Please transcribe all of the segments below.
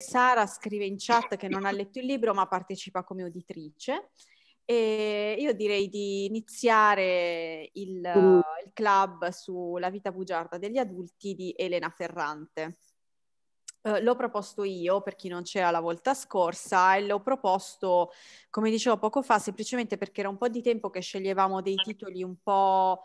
Sara scrive in chat che non ha letto il libro ma partecipa come uditrice. E io direi di iniziare il, mm. il club sulla vita bugiarda degli adulti di Elena Ferrante. Uh, l'ho proposto io per chi non c'era la volta scorsa e l'ho proposto, come dicevo poco fa, semplicemente perché era un po' di tempo che sceglievamo dei titoli un po'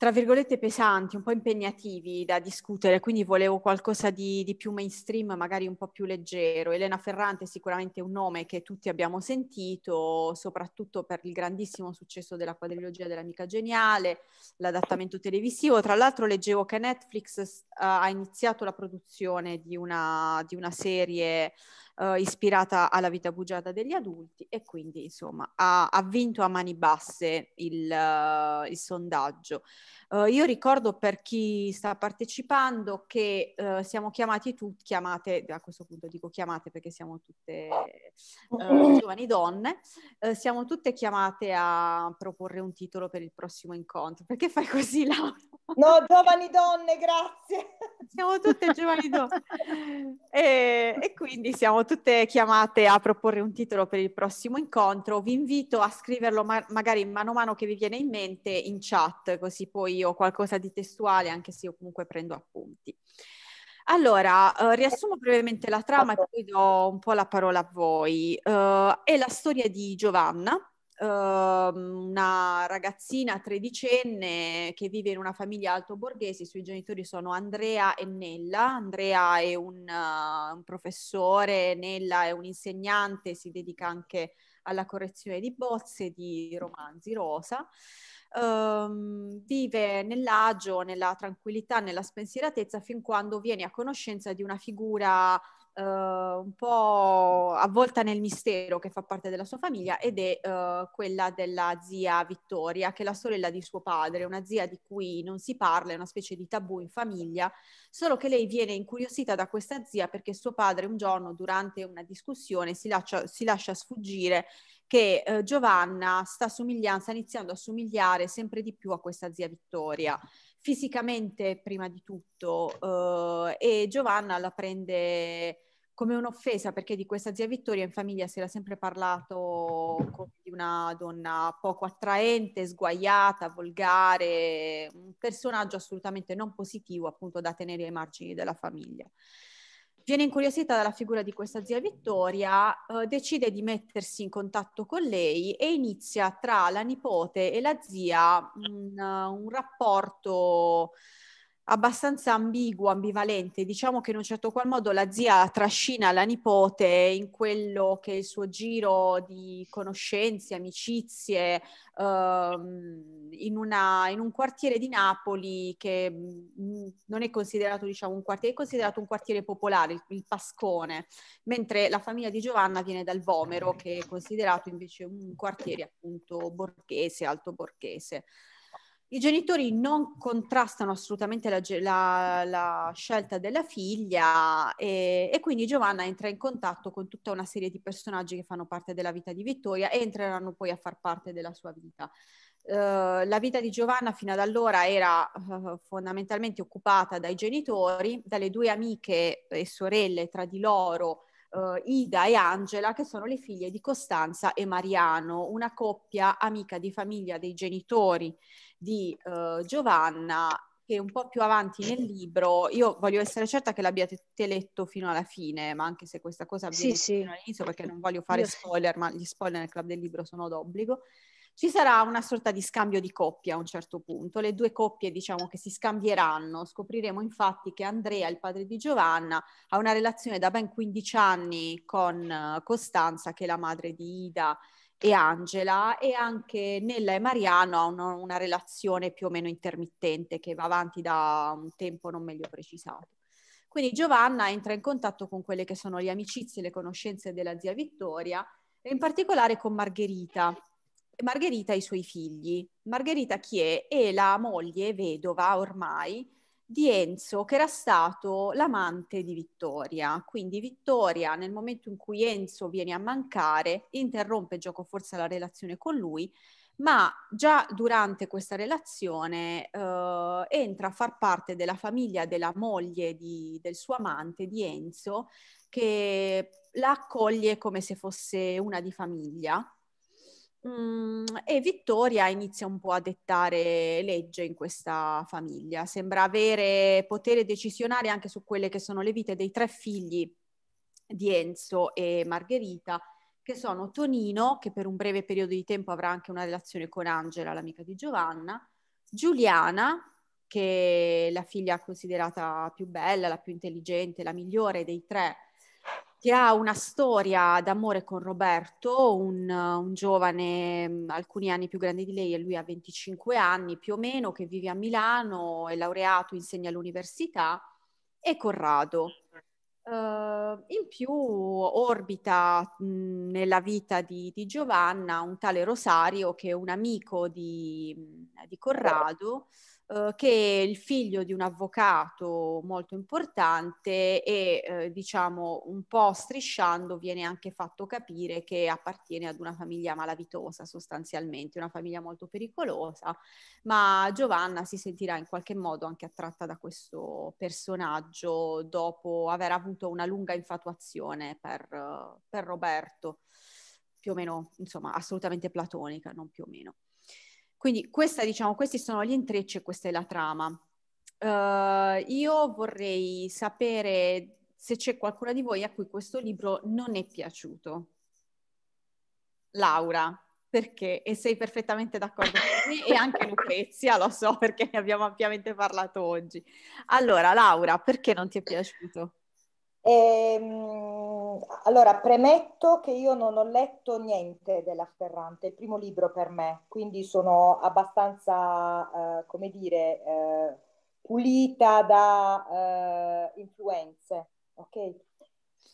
tra virgolette pesanti, un po' impegnativi da discutere, quindi volevo qualcosa di, di, più mainstream, magari un po' più leggero. Elena Ferrante è sicuramente un nome che tutti abbiamo sentito, soprattutto per il grandissimo successo della quadrilogia dell'amica geniale, l'adattamento televisivo. Tra l'altro leggevo che Netflix uh, ha iniziato la produzione di una, di una serie uh, ispirata alla vita bugiata degli adulti e quindi insomma ha, ha vinto a mani basse il, uh, il sondaggio. Uh, io ricordo per chi sta partecipando che uh, siamo chiamati tutti, chiamate, a questo punto dico chiamate perché siamo tutte uh, giovani donne, siamo tutte chiamate a proporre un titolo per il prossimo incontro. Perché fai così Laura? No, giovani donne, grazie. Siamo tutte giovani donne. e, e quindi siamo tutte chiamate a proporre un titolo per il prossimo incontro. Vi invito a scriverlo ma- magari mano a mano che vi viene in mente in chat, così poi o qualcosa di testuale, anche se io comunque prendo appunti. Allora, uh, riassumo brevemente la trama e certo. poi do un po' la parola a voi. Uh, è la storia di Giovanna, uh, una ragazzina tredicenne che vive in una famiglia altoborghese, i suoi genitori sono Andrea e Nella. Andrea è un, eh, un professore, Nella è un insegnante, si dedica anche alla correzione di bozze di romanzi rosa ehm, vive nell'agio, nella tranquillità, nella spensieratezza fin quando viene a conoscenza di una figura eh, un po' avvolta nel mistero che fa parte della sua famiglia ed è eh, quella della zia Vittoria, che è la sorella di suo padre, una zia di cui non si parla, è una specie di tabù in famiglia, solo che lei viene incuriosita da questa zia perché suo padre un giorno durante una discussione si lascia, si lascia sfuggire che eh, Giovanna sta, sta iniziando a somigliare sempre di più a questa zia Vittoria fisicamente prima di tutto eh, e Giovanna la prende come un'offesa perché di questa zia Vittoria in famiglia si era sempre parlato come di una donna poco attraente, sguaiata, volgare, un personaggio assolutamente non positivo appunto da tenere ai margini della famiglia. Viene incuriosita dalla figura di questa zia Vittoria, eh, decide di mettersi in contatto con lei e inizia tra la nipote e la zia mh, un rapporto abbastanza ambiguo, ambivalente. Diciamo che in un certo qual modo la zia trascina la nipote in quello che è il suo giro di conoscenze, amicizie, ehm, in, una, in, un quartiere di Napoli che mh, mm, non è considerato diciamo, un quartiere, è considerato un quartiere popolare, il, il, Pascone, mentre la famiglia di Giovanna viene dal Vomero, che è considerato invece un quartiere appunto borghese, alto borghese. I genitori non contrastano assolutamente la, la, la scelta della figlia e, e, quindi Giovanna entra in contatto con tutta una serie di personaggi che fanno parte della vita di Vittoria e entreranno poi a far parte della sua vita. Uh, la vita di Giovanna fino ad allora era uh, fondamentalmente occupata dai genitori, dalle due amiche e sorelle tra di loro Uh, Ida e Angela, che sono le figlie di Costanza e Mariano, una coppia amica di famiglia dei genitori di uh, Giovanna che un po' più avanti nel libro, io voglio essere certa che l'abbiate letto fino alla fine, ma anche se questa cosa avviene sì, fino sì. all'inizio perché non voglio fare io spoiler, ma gli spoiler nel club del libro sono d'obbligo ci sarà una sorta di scambio di coppie a un certo punto, le due coppie diciamo che si scambieranno, scopriremo infatti che Andrea, il padre di Giovanna, ha una relazione da ben 15 anni con eh, Costanza che è la madre di Ida e Angela e anche Nella e Mariano hanno una relazione più o meno intermittente che va avanti da un tempo non meglio precisato. Quindi Giovanna entra in contatto con quelle che sono le amicizie, e le conoscenze della zia Vittoria e in particolare con Margherita. Margherita e i suoi figli. Margherita chi è? È la moglie vedova ormai di Enzo che era stato l'amante di Vittoria. Quindi Vittoria nel momento in cui Enzo viene a mancare interrompe gioco forza la relazione con lui, ma già durante questa relazione eh, entra a far parte della famiglia della moglie di, del suo amante di Enzo che la accoglie come se fosse una di famiglia Mm, e Vittoria inizia un po' a dettare legge in questa famiglia, sembra avere potere decisionale anche su quelle che sono le vite dei tre figli di Enzo e Margherita, che sono Tonino, che per un breve periodo di tempo avrà anche una relazione con Angela, l'amica di Giovanna, Giuliana, che è la figlia considerata più bella, la più intelligente, la migliore dei tre che ha una storia d'amore con Roberto, un, un, giovane mm, alcuni anni più grande di lei e lui ha 25 anni più o meno, che vive a Milano, è laureato, insegna all'università, e Corrado. Uh, in più orbita mh, mm, nella vita di, di, Giovanna un tale Rosario che è un amico di, di Corrado, eh, che è il figlio di un avvocato molto importante e eh, diciamo un po' strisciando viene anche fatto capire che appartiene ad una famiglia malavitosa sostanzialmente, una famiglia molto pericolosa, ma Giovanna si sentirà in qualche modo anche attratta da questo personaggio dopo aver avuto una lunga infatuazione per, per Roberto più o meno, insomma, assolutamente platonica, non più o meno. Quindi questa, diciamo, questi sono gli intrecci e questa è la trama. Uh, io vorrei sapere se c'è qualcuno di voi a cui questo libro non è piaciuto. Laura, perché? E sei perfettamente d'accordo con me e anche Lucrezia, lo so perché ne abbiamo ampiamente parlato oggi. Allora, Laura, perché non ti è piaciuto? Ehm, allora, premetto che io non ho letto niente dell'Afferrante, è il primo libro per me, quindi sono abbastanza, eh, come dire, eh, pulita da eh, influenze, ok?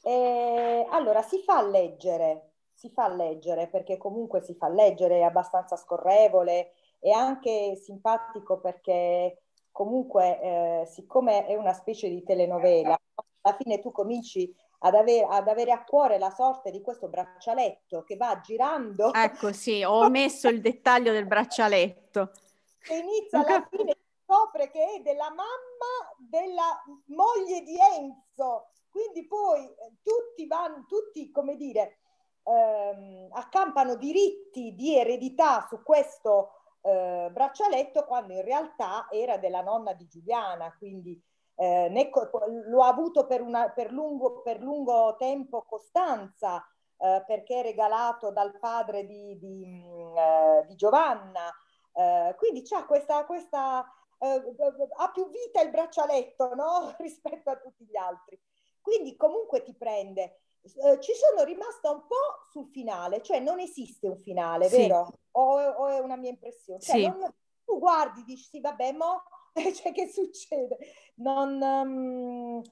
E, allora, si fa leggere, si fa leggere perché comunque si fa leggere, è abbastanza scorrevole e anche simpatico perché comunque, eh, siccome è una specie di telenovela, alla fine tu cominci ad, aver, ad, avere a cuore la sorte di questo braccialetto che va girando. Ecco sì, ho messo il dettaglio del braccialetto. Che inizia alla fine scopre che è della mamma della moglie di Enzo. Quindi poi eh, tutti vanno, tutti come dire, ehm, accampano diritti di eredità su questo eh, braccialetto quando in realtà era della nonna di Giuliana. Quindi eh, né, lo ha avuto per, una, per, lungo, per lungo tempo costanza eh, perché regalato dal padre di, di, mm, eh, di Giovanna. Eh, quindi c'è questa, questa eh, ha più vita il braccialetto no? rispetto a tutti gli altri. Quindi comunque ti prende. Eh, ci sono rimasta un po' sul finale, cioè non esiste un finale, sì. vero? O, o, è una mia impressione? Cioè, sì. non, tu guardi, dici sì, vabbè, ma cioè che succede? Non, um...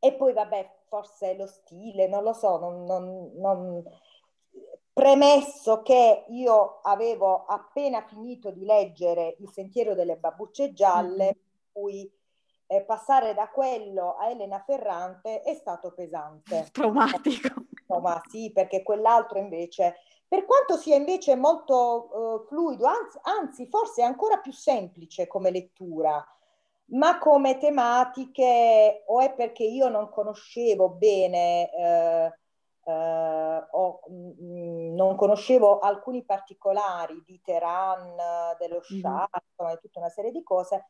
E poi vabbè, forse lo stile, non lo so, non, non, non... premesso che io avevo appena finito di leggere Il sentiero delle babbucce gialle, mm. cui eh, passare da quello a Elena Ferrante è stato pesante. Traumatico. Certo, ma sì, perché quell'altro invece, per quanto sia invece molto eh, fluido, anzi, anzi forse ancora più semplice come lettura, ma come tematiche o è perché io non conoscevo bene eh, eh, o mh, mm, mm, non conoscevo alcuni particolari di Teheran, dello mm-hmm. Shah, insomma, mm. di tutta una serie di cose,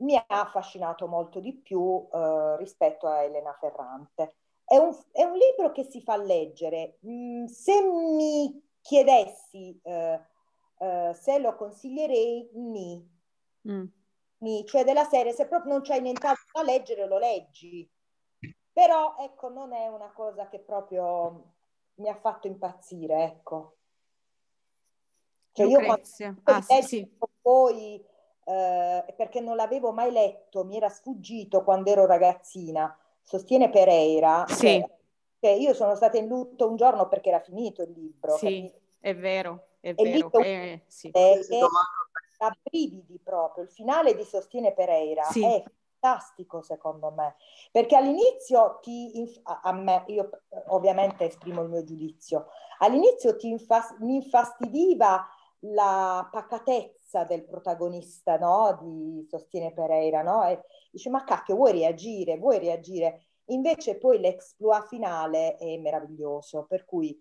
mi ha affascinato molto di più eh, rispetto a Elena Ferrante. È un, è un, libro che si fa leggere. Mm, se mi chiedessi eh, eh, se lo consiglierei, mi. Mm. ni. Cioè della serie, se proprio non c'è nient'altro da leggere, lo leggi. Però, ecco, non è una cosa che proprio mi ha fatto impazzire, ecco. Cioè io Lucrezia. quando ah, sì. poi, eh, perché non l'avevo mai letto, mi era sfuggito quando ero ragazzina, sostiene Pereira, sì. che, io sono stata in lutto un giorno perché era finito il libro. Sì, capito? è vero, è e vero. Lì, eh, sì. è, eh, è, eh, a brividi proprio, il finale di Sostiene Pereira sì. è fantastico secondo me, perché all'inizio ti, inf- a me, io ovviamente esprimo il mio giudizio, all'inizio ti infas- mi infastidiva la pacatezza del protagonista, no? Di Sostiene Pereira, no? E dice, ma cacchio, vuoi reagire, vuoi reagire. Invece poi l'exploit finale è meraviglioso, per cui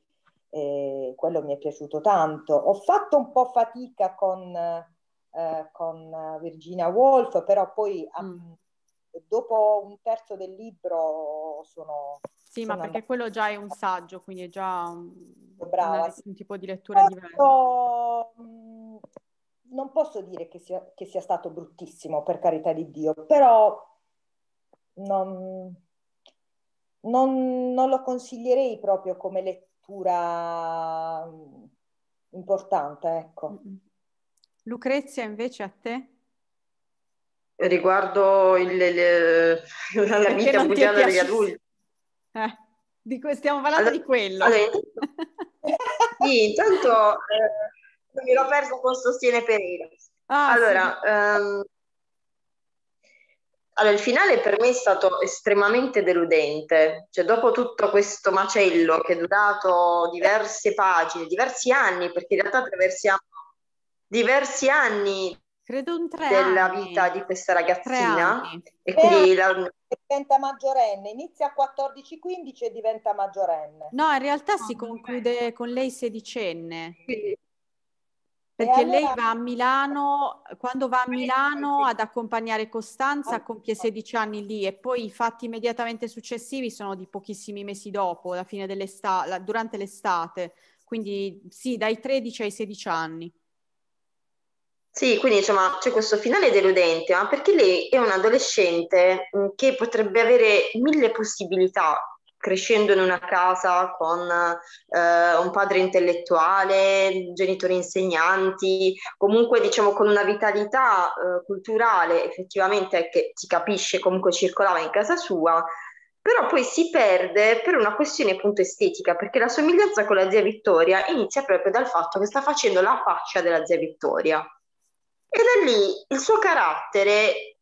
eh, quello mi è piaciuto tanto. Ho fatto un po' fatica con, eh, con Virginia Woolf, però poi mm. a, mm, dopo un terzo del libro sono, sì, ma perché quello già è un saggio, quindi è già un, una, un tipo di lettura posso, diversa. Mm, non posso dire che sia, che sia, stato bruttissimo, per carità di Dio, però non, non, non lo consiglierei proprio come lettura mm, importante, ecco. Mm, Lucrezia invece a te? Riguardo il, il, la, vita quotidiana degli adulti. Eh, di que- stiamo parlando allora, di quello. Allora, sì, intanto eh, mi l'ho perso con Sostiene Pereira. Ah, allora, sì. um, ehm, allora, il finale per me è stato estremamente deludente, cioè dopo tutto questo macello che è durato diverse pagine, diversi anni, perché in realtà attraversiamo diversi anni credo un tre della anni. vita di questa ragazzina e quindi la... diventa maggiorenne, inizia a 14-15 e diventa maggiorenne. No, in realtà no, si conclude con lei sedicenne. Sì. Perché lei va a Milano, quando va a Milano ad accompagnare Costanza ah. compie 16 anni lì e poi i fatti immediatamente successivi sono di pochissimi mesi dopo, la fine dell'estate, durante l'estate, quindi sì, dai 13 ai 16 anni. Sì, quindi insomma c'è questo finale deludente, ma perché lei è un adolescente mm, che potrebbe avere mille possibilità crescendo in una casa con eh, un padre intellettuale, genitori insegnanti, comunque diciamo con una vitalità eh, culturale effettivamente che si capisce comunque circolava in casa sua, però poi si perde per una questione appunto estetica, perché la somiglianza con la zia Vittoria inizia proprio dal fatto che sta facendo la faccia della zia Vittoria. E da lì il suo carattere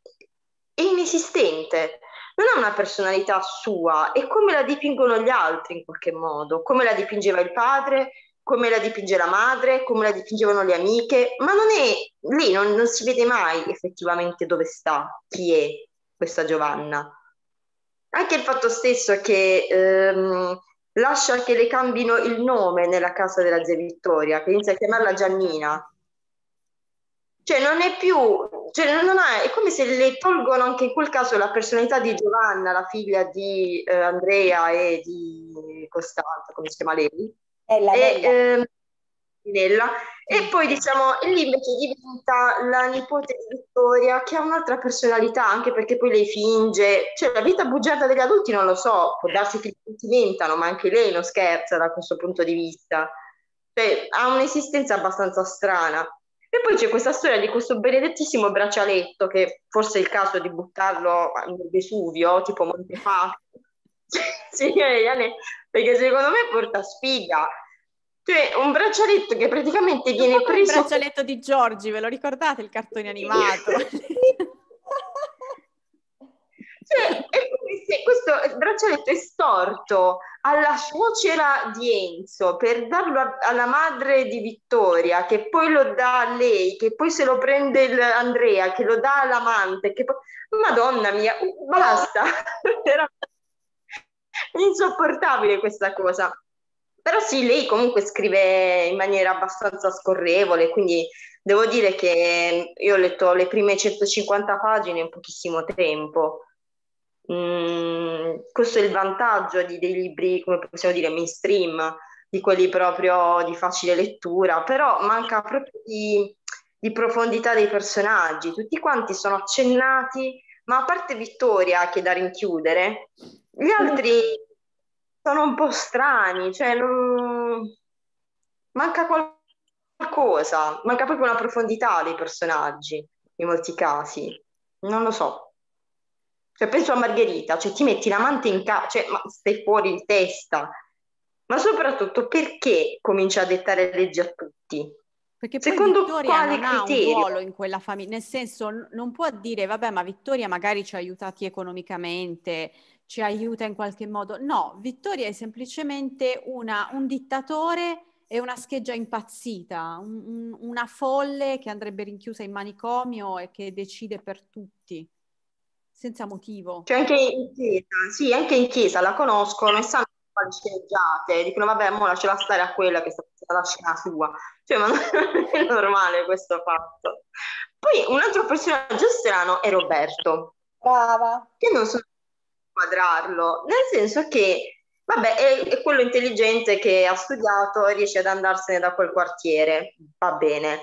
è inesistente, non ha una personalità sua, è come la dipingono gli altri in qualche modo, come la dipingeva il padre, come la dipinge la madre, come la dipingevano le amiche, ma non è lì, non, non si vede mai effettivamente dove sta, chi è questa Giovanna. Anche il fatto stesso che ehm, lascia che le cambino il nome nella casa della zia Vittoria, che inizia a chiamarla Giannina, cioè non è più, cioè non ha, è come se le tolgono anche in quel caso la personalità di Giovanna, la figlia di eh, Andrea e di Costanza, come si chiama lei? Bella, e, bella. Ehm, Nella. E poi diciamo, e lì invece diventa la nipote di Vittoria che ha un'altra personalità, anche perché poi lei finge, cioè la vita bugiarda degli adulti non lo so, può darsi che li diventano, ma anche lei non scherza da questo punto di vista. Cioè, ha un'esistenza abbastanza strana. E poi c'è questa storia di questo benedettissimo braccialetto che forse è il caso di buttarlo nel Vesuvio, tipo Montefalco. Signore Iane, perché secondo me porta sfiga. Cioè, un braccialetto che praticamente Tutto viene preso... Il braccialetto di Giorgi, ve lo ricordate il cartone animato? cioè, sì, questo eh, braccialetto è storto alla suocera di Enzo per darlo a, alla madre di Vittoria, che poi lo dà a lei, che poi se lo prende il Andrea, che lo dà all'amante. Che poi... Madonna mia, uh, basta! Era insopportabile questa cosa. Però sì, lei comunque scrive in maniera abbastanza scorrevole, quindi devo dire che mm, io ho letto le prime 150 pagine in pochissimo tempo. Mm, questo è il vantaggio di, dei libri, come possiamo dire, mainstream, di quelli proprio di facile lettura, però manca proprio di, di profondità dei personaggi. Tutti quanti sono accennati, ma a parte Vittoria che è da rinchiudere, gli altri sono un po' strani, cioè non... manca qualcosa, manca proprio una profondità dei personaggi in molti casi. Non lo so. Cioè, penso a Margherita, cioè ti metti l'amante in casa, cioè, ma stai fuori in testa. Ma soprattutto perché comincia a dettare leggi a tutti? Perché poi Secondo Vittoria non criterio? ha un ruolo in quella famiglia, nel senso non può dire vabbè ma Vittoria magari ci ha aiutati economicamente, ci aiuta in qualche modo. No, Vittoria è semplicemente una, un dittatore e una scheggia impazzita, un, un, una folle che andrebbe rinchiusa in manicomio e che decide per tutti senza motivo. Cioè anche in chiesa, sì, anche in chiesa la conoscono e sanno quali sceneggiate, dicono vabbè, ora ce la stare a quella che sta la scena sua. Cioè, ma non è normale questo fatto. Poi un altro personaggio strano è Roberto. Brava. Che non so quadrarlo, nel senso che, vabbè, è, è quello intelligente che ha studiato e riesce ad andarsene da quel quartiere, va bene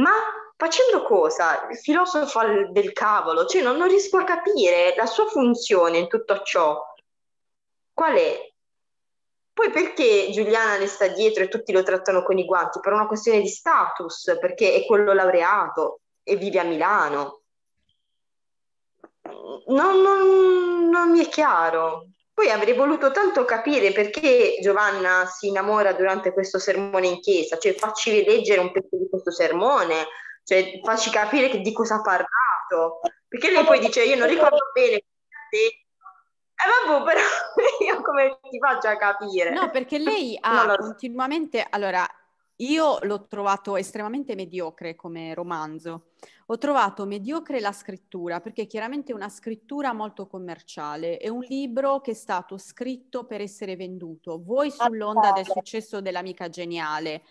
ma facendo cosa? Il filosofo del cavolo, cioè non, non riesco a capire la sua funzione in tutto ciò. Qual è? Poi perché Giuliana ne sta dietro e tutti lo trattano con i guanti? Per una questione di status, perché è quello laureato e vive a Milano. Non, non, non mi è chiaro. Poi avrei voluto tanto capire perché Giovanna si innamora durante questo sermone in chiesa, cioè facci rileggere un pezzo di questo sermone, cioè facci capire che, di cosa ha parlato, perché lei poi dice io non ricordo bene e eh, vabbè, però io come ti faccio a capire? No, perché lei ha no, no, continuamente, allora, io l'ho trovato estremamente mediocre come romanzo. Ho trovato mediocre la scrittura, perché chiaramente è una scrittura molto commerciale, è un libro che è stato scritto per essere venduto, voi sull'onda del successo dell'amica geniale,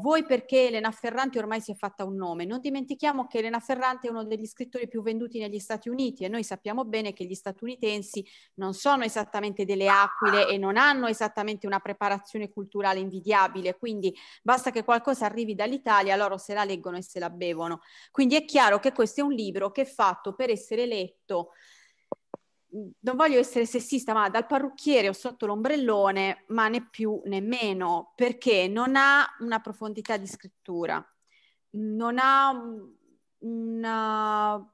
voi perché Elena Ferrante ormai si è fatta un nome. Non dimentichiamo che Elena Ferrante è uno degli scrittori più venduti negli Stati Uniti e noi sappiamo bene che gli statunitensi non sono esattamente delle aquile e non hanno esattamente una preparazione culturale invidiabile, quindi basta che qualcosa arrivi dall'Italia, loro se la leggono e se la bevono. Quindi è chiaro che questo è un libro che è fatto per essere letto non voglio essere sessista, ma dal parrucchiere o sotto l'ombrellone, ma né più né meno, perché non ha una profondità di scrittura, non ha una, uh,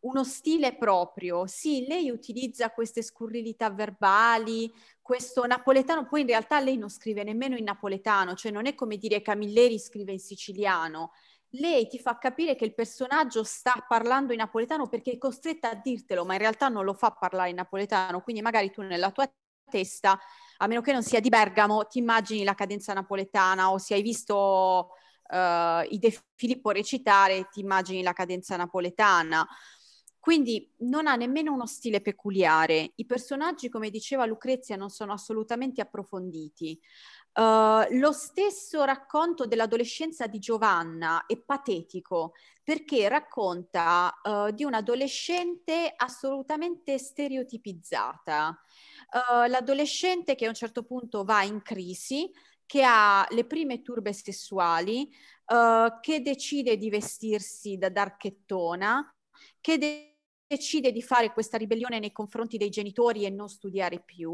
uno stile proprio. Sì, lei utilizza queste scurrilità verbali, questo napoletano, poi in realtà lei non scrive nemmeno in napoletano, cioè non è come dire Camilleri scrive in siciliano, lei ti fa capire che il personaggio sta parlando in napoletano perché è costretta a dirtelo, ma in realtà non lo fa parlare in napoletano, quindi magari tu nella tua testa, a meno che non sia di Bergamo, ti immagini la cadenza napoletana o se hai visto uh, i De Filippo recitare, ti immagini la cadenza napoletana. Quindi non ha nemmeno uno stile peculiare. I personaggi, come diceva Lucrezia, non sono assolutamente approfonditi. Uh, lo stesso racconto dell'adolescenza di Giovanna è patetico perché racconta uh, di un'adolescente assolutamente stereotipizzata, uh, l'adolescente che a un certo punto va in crisi, che ha le prime turbe sessuali, che decide di vestirsi da darchettona, che de- decide di fare questa ribellione nei confronti dei genitori e non studiare più,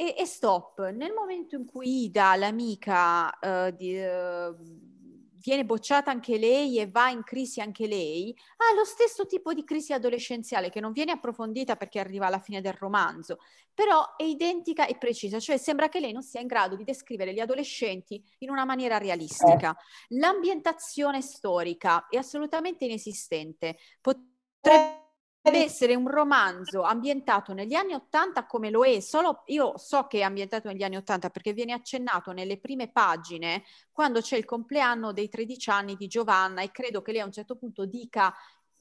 e, e stop, nel momento in cui Ida, l'amica, eh, di, eh, viene bocciata anche lei e va in crisi anche lei, ha lo stesso tipo di crisi adolescenziale che non viene approfondita perché arriva alla fine del romanzo, però è identica e precisa, cioè sembra che lei non sia in grado di descrivere gli adolescenti in una maniera realistica. Eh. L'ambientazione storica è assolutamente inesistente. Potrebbe deve essere un romanzo ambientato negli anni Ottanta come lo è, solo io so che è ambientato negli anni Ottanta perché viene accennato nelle prime pagine quando c'è il compleanno dei 13 anni di Giovanna e credo che lei a un certo punto dica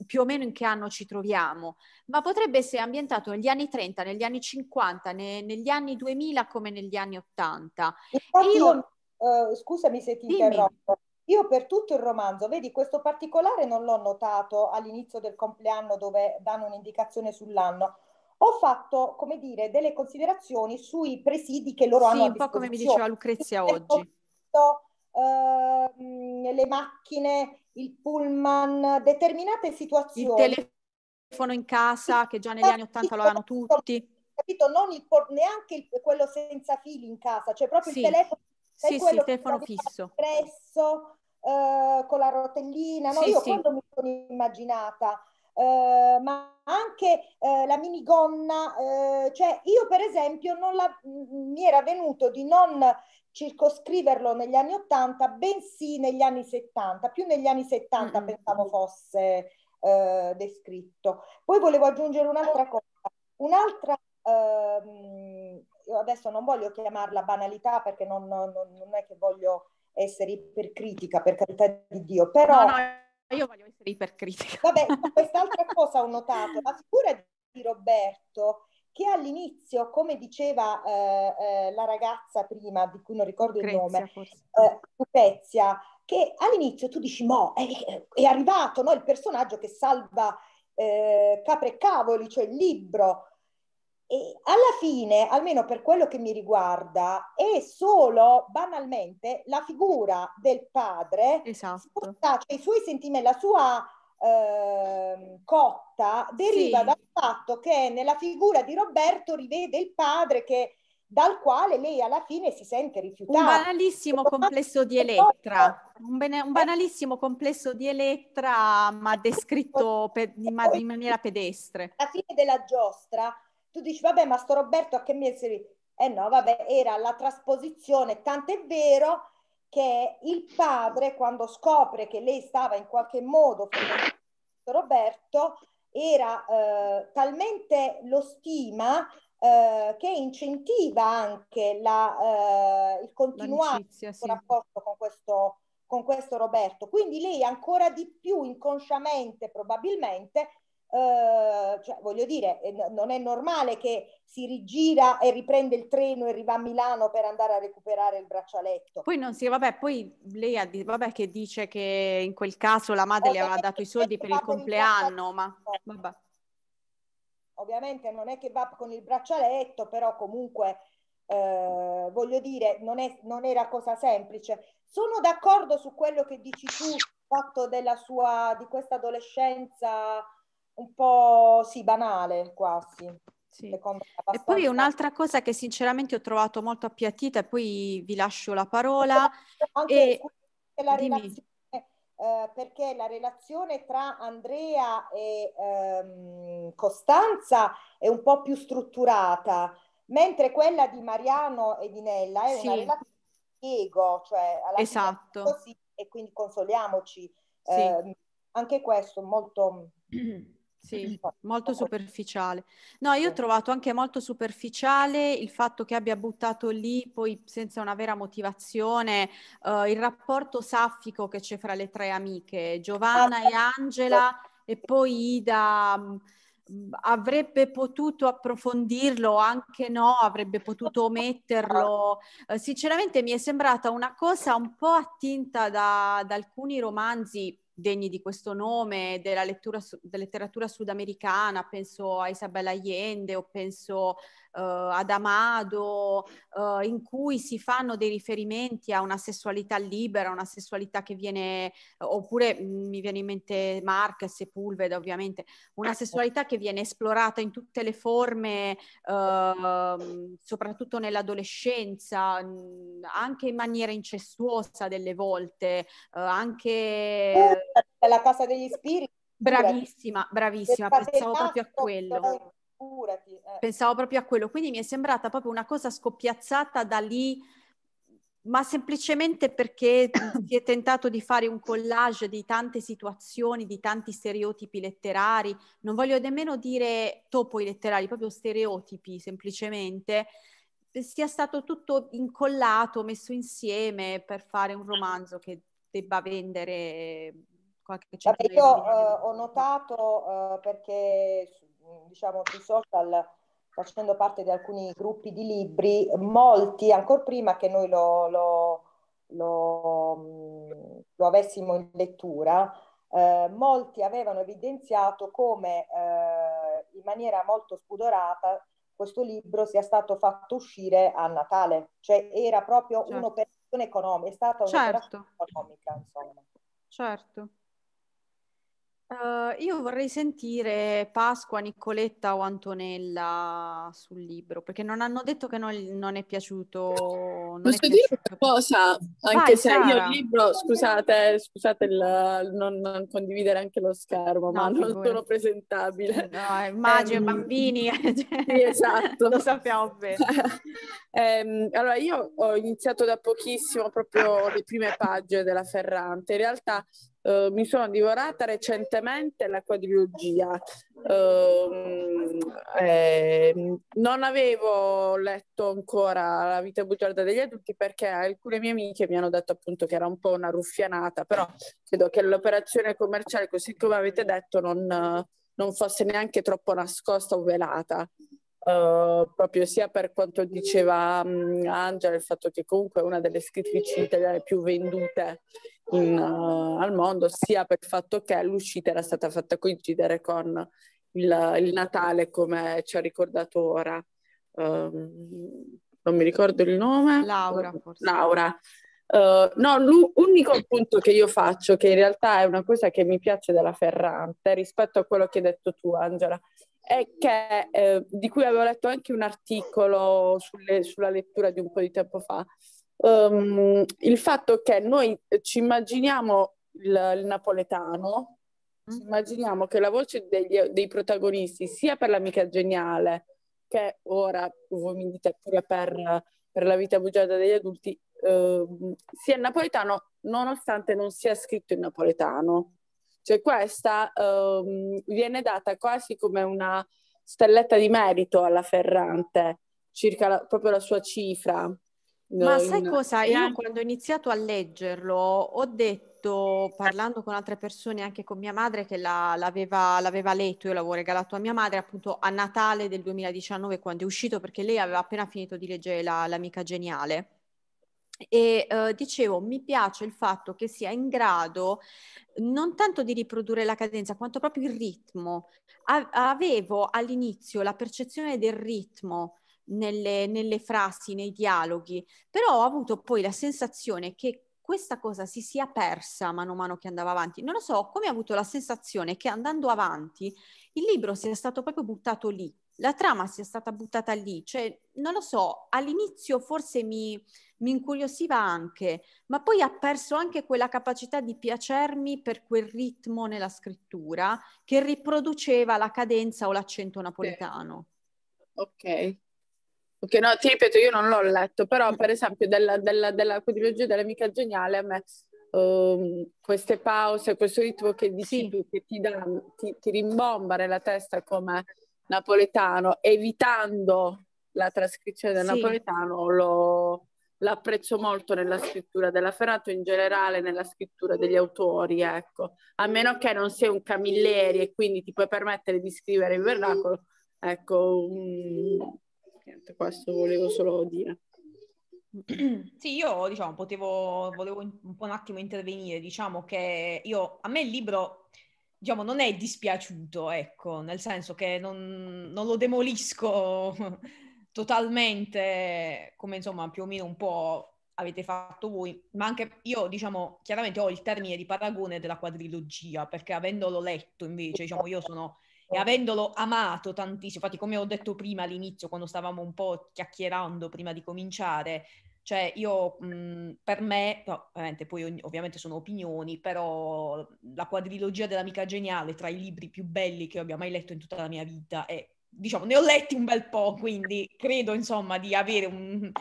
più o meno in che anno ci troviamo, ma potrebbe essere ambientato negli anni 30, negli anni 50, ne, negli anni 2000 come negli anni 80. Infatti io, io uh, eh, scusami se ti dimmi. interrompo, io per tutto il romanzo, vedi, questo particolare non l'ho notato all'inizio del compleanno dove danno un'indicazione sull'anno. Ho fatto, come dire, delle considerazioni sui presidi che loro sì, hanno. Sì, un po' come mi diceva Lucrezia oggi. Posto, eh, le macchine, il pullman, determinate situazioni. Il telefono in casa, che già negli anni Ottanta lo avevano tutti. Capito? Non il, neanche il, quello senza fili in casa, cioè proprio sì. il telefono sì, sì, telefono fisso. Presso, eh, con la rotellina, no? Sì, io sì. quando mi sono immaginata, eh, ma anche eh, la minigonna, eh, cioè io per esempio non la, mi era venuto di non circoscriverlo negli anni 80, bensì negli anni 70, più negli anni 70 mm-hmm. pensavo fosse eh, descritto. Poi volevo aggiungere un'altra cosa, un'altra ehm, adesso non voglio chiamarla banalità perché non, non, non è che voglio essere ipercritica, per carità di Dio, però... No, no, io voglio essere ipercritica. Vabbè, quest'altra cosa ho notato, la figura di Roberto che all'inizio, come diceva eh, eh, la ragazza prima, di cui non ricordo Crezia, il nome, eh, che all'inizio tu dici, mo, è, è arrivato no? il personaggio che salva eh, capre e cavoli, cioè il libro, e alla fine, almeno per quello che mi riguarda, è solo banalmente la figura del padre, esatto. cioè i suoi sentimenti, la sua eh, cotta deriva sì. dal fatto che nella figura di Roberto rivede il padre che dal quale lei alla fine si sente rifiutata. Un banalissimo ecco, complesso di Elettra, ecco, un, bene, un eh. banalissimo complesso di Elettra, ma descritto ecco, pe- in maniera pedestre. Alla fine della giostra, tu dici vabbè ma sto Roberto a che mi inserì? Eh no, vabbè, era la trasposizione, tant'è vero che il padre quando scopre che lei stava in qualche modo con Roberto era eh, talmente lo stima eh, che incentiva anche la, eh, il continuare il sì. rapporto con questo, con questo Roberto. Quindi lei ancora di più inconsciamente probabilmente eh, cioè, voglio dire, eh, non è normale che si rigira e riprende il treno e arriva a Milano per andare a recuperare il braccialetto. Poi non si, vabbè, poi lei ha detto, vabbè che dice che in quel caso la madre Ovviamente eh, le aveva dato i soldi per il compleanno, ma vabbè. Ovviamente non è che va con il braccialetto, però comunque... Eh, voglio dire, non, è, non, era cosa semplice. Sono d'accordo su quello che dici tu, fatto della sua, di questa adolescenza un po' sì, banale quasi. Sì. E poi un'altra cosa che sinceramente ho trovato molto appiattita, e poi vi lascio la parola. Anche e... la relazione, eh, perché la relazione tra Andrea e ehm, Costanza è un po' più strutturata, mentre quella di Mariano e di Nella è sì. una relazione di ego, cioè alla esatto. fine così, e quindi consoliamoci. Sì. Eh, anche questo molto... Mm-hmm Sì, molto superficiale. No, io ho eh. trovato anche molto superficiale il fatto che abbia buttato lì, poi senza una vera motivazione, eh, il rapporto saffico che c'è fra le tre amiche, Giovanna e Angela e poi Ida. Mm, avrebbe potuto approfondirlo, anche no, avrebbe potuto ometterlo. Eh, sinceramente mi è sembrata una cosa un po' attinta da, da alcuni romanzi degni di questo nome, della, lettura, della letteratura sudamericana, penso a Isabella Allende o penso eh, ad Amado, eh, in cui si fanno dei riferimenti a una sessualità libera, una sessualità che viene, oppure mm, mi viene in mente Marx, Sepulveda ovviamente, una certo. sessualità che viene esplorata in tutte le forme, ehm, soprattutto nell'adolescenza, mm, anche in maniera incestuosa delle volte, eh, anche... La casa degli spiriti. Bravissima, bravissima, pensavo proprio a quello figurati. Eh. Pensavo proprio a quello, quindi mi è sembrata proprio una cosa scoppiazzata da lì, ma semplicemente perché si è tentato di fare un collage di tante situazioni, di tanti stereotipi letterari, non voglio nemmeno dire topo letterari, proprio stereotipi semplicemente, sia stato tutto incollato, messo insieme per fare un romanzo che debba vendere qualche centinaio. io eh, ho notato eh, perché diciamo, sui social facendo parte di alcuni gruppi di libri, molti, ancora prima che noi lo, lo, lo, lo avessimo in lettura, eh, molti avevano evidenziato come eh, in maniera molto spudorata questo libro sia stato fatto uscire a Natale, cioè era proprio certo. un'operazione economica, è stata un'operazione certo. economica, insomma. Certo. Uh, io vorrei sentire Pasqua, Nicoletta o Antonella sul libro, perché non hanno detto che non, non è piaciuto. Non Posso dire una cosa, anche Vai, se Sara. io il libro, scusate, scusate il, non, non, condividere anche lo schermo, no, ma non figura. sono presentabile. No, immagino, um, bambini. Cioè, sì, esatto. lo sappiamo bene. um, allora, io ho iniziato da pochissimo proprio le prime pagine della Ferrante. In realtà Uh, mi sono divorata recentemente la quadrilogia. Uh, ehm, eh, non avevo letto ancora La vita bugiarda degli adulti perché alcune mie amiche mi hanno detto appunto che era un po' una ruffianata, però credo che l'operazione commerciale, così come avete detto, non, non fosse neanche troppo nascosta o velata. Eh, proprio sia per quanto diceva um, Angela, il fatto che comunque è una delle scrittrici italiane più vendute in, uh, al mondo, sia per il fatto che l'uscita era stata fatta coincidere con il, il Natale, come ci ha ricordato ora. Um, non mi ricordo il nome. Laura, forse. Laura. Uh, no, l'unico punto che io faccio, che in realtà è una cosa che mi piace della Ferrante rispetto a quello che hai detto tu, Angela, è che, eh, di cui avevo letto anche un articolo sulle, sulla lettura di un po' di tempo fa, um, il fatto che noi ci immaginiamo il, il napoletano, mm. ci immaginiamo che la voce degli, dei protagonisti, sia per l'amica geniale, che ora voi mi dite pure per, per la vita bugiarda degli adulti, eh, sia napoletano nonostante non sia scritto in napoletano. Cioè questa eh, viene data quasi come una stelletta di merito alla Ferrante, circa la, proprio la sua cifra. No, Ma eh, sai cosa? Io quando ho iniziato a leggerlo ho detto, parlando con altre persone, anche con mia madre che la, l'aveva, l'aveva, letto, io l'avevo regalato a mia madre appunto a Natale del 2019 quando è uscito perché lei aveva appena finito di leggere la, L'amica geniale. E eh, dicevo, mi piace il fatto che sia in grado non tanto di riprodurre la cadenza, quanto proprio il ritmo. A- avevo all'inizio la percezione del ritmo nelle, nelle frasi, nei dialoghi, però ho avuto poi la sensazione che questa cosa si sia persa mano a mano che andava avanti. Non lo so, come ho avuto la sensazione che andando avanti il libro sia stato proprio buttato lì, la trama sia stata buttata lì, cioè non lo so, all'inizio forse mi, mi incuriosiva anche, ma poi ha perso anche quella capacità di piacermi per quel ritmo nella scrittura che riproduceva la cadenza o l'accento napoletano. Ok. Ok, no, ti ripeto, io non l'ho letto, però mm. per esempio della, della, della codiologia dell'amica geniale a me Uh, queste pause, questo ritmo che dici sì. tu, che ti, dà, ti, ti rimbomba nella testa come napoletano, evitando la trascrizione del sì. napoletano, lo, l'apprezzo molto nella scrittura della Ferrato, in generale nella scrittura degli autori, ecco. A meno che non sei un camilleri e quindi ti puoi permettere di scrivere in vernacolo, ecco, um, niente, questo volevo solo dire. Sì, io diciamo, potevo, volevo un, un attimo intervenire, diciamo che io, a me il libro diciamo, non è dispiaciuto, ecco, nel senso che non, non lo demolisco totalmente, come insomma più o meno un po' avete fatto voi, ma anche io, diciamo, chiaramente ho il termine di paragone della quadrilogia, perché avendolo letto invece, diciamo, io sono e avendolo amato tantissimo, infatti come ho detto prima all'inizio quando stavamo un po' chiacchierando prima di cominciare, cioè io mh, mhmm, per me, no, poi ovviamente sono opinioni, però la quadrilogia dell'amica geniale tra i libri più belli che abbia mai letto in tutta la mia vita e diciamo ne ho letti un bel po', quindi credo insomma di avere un...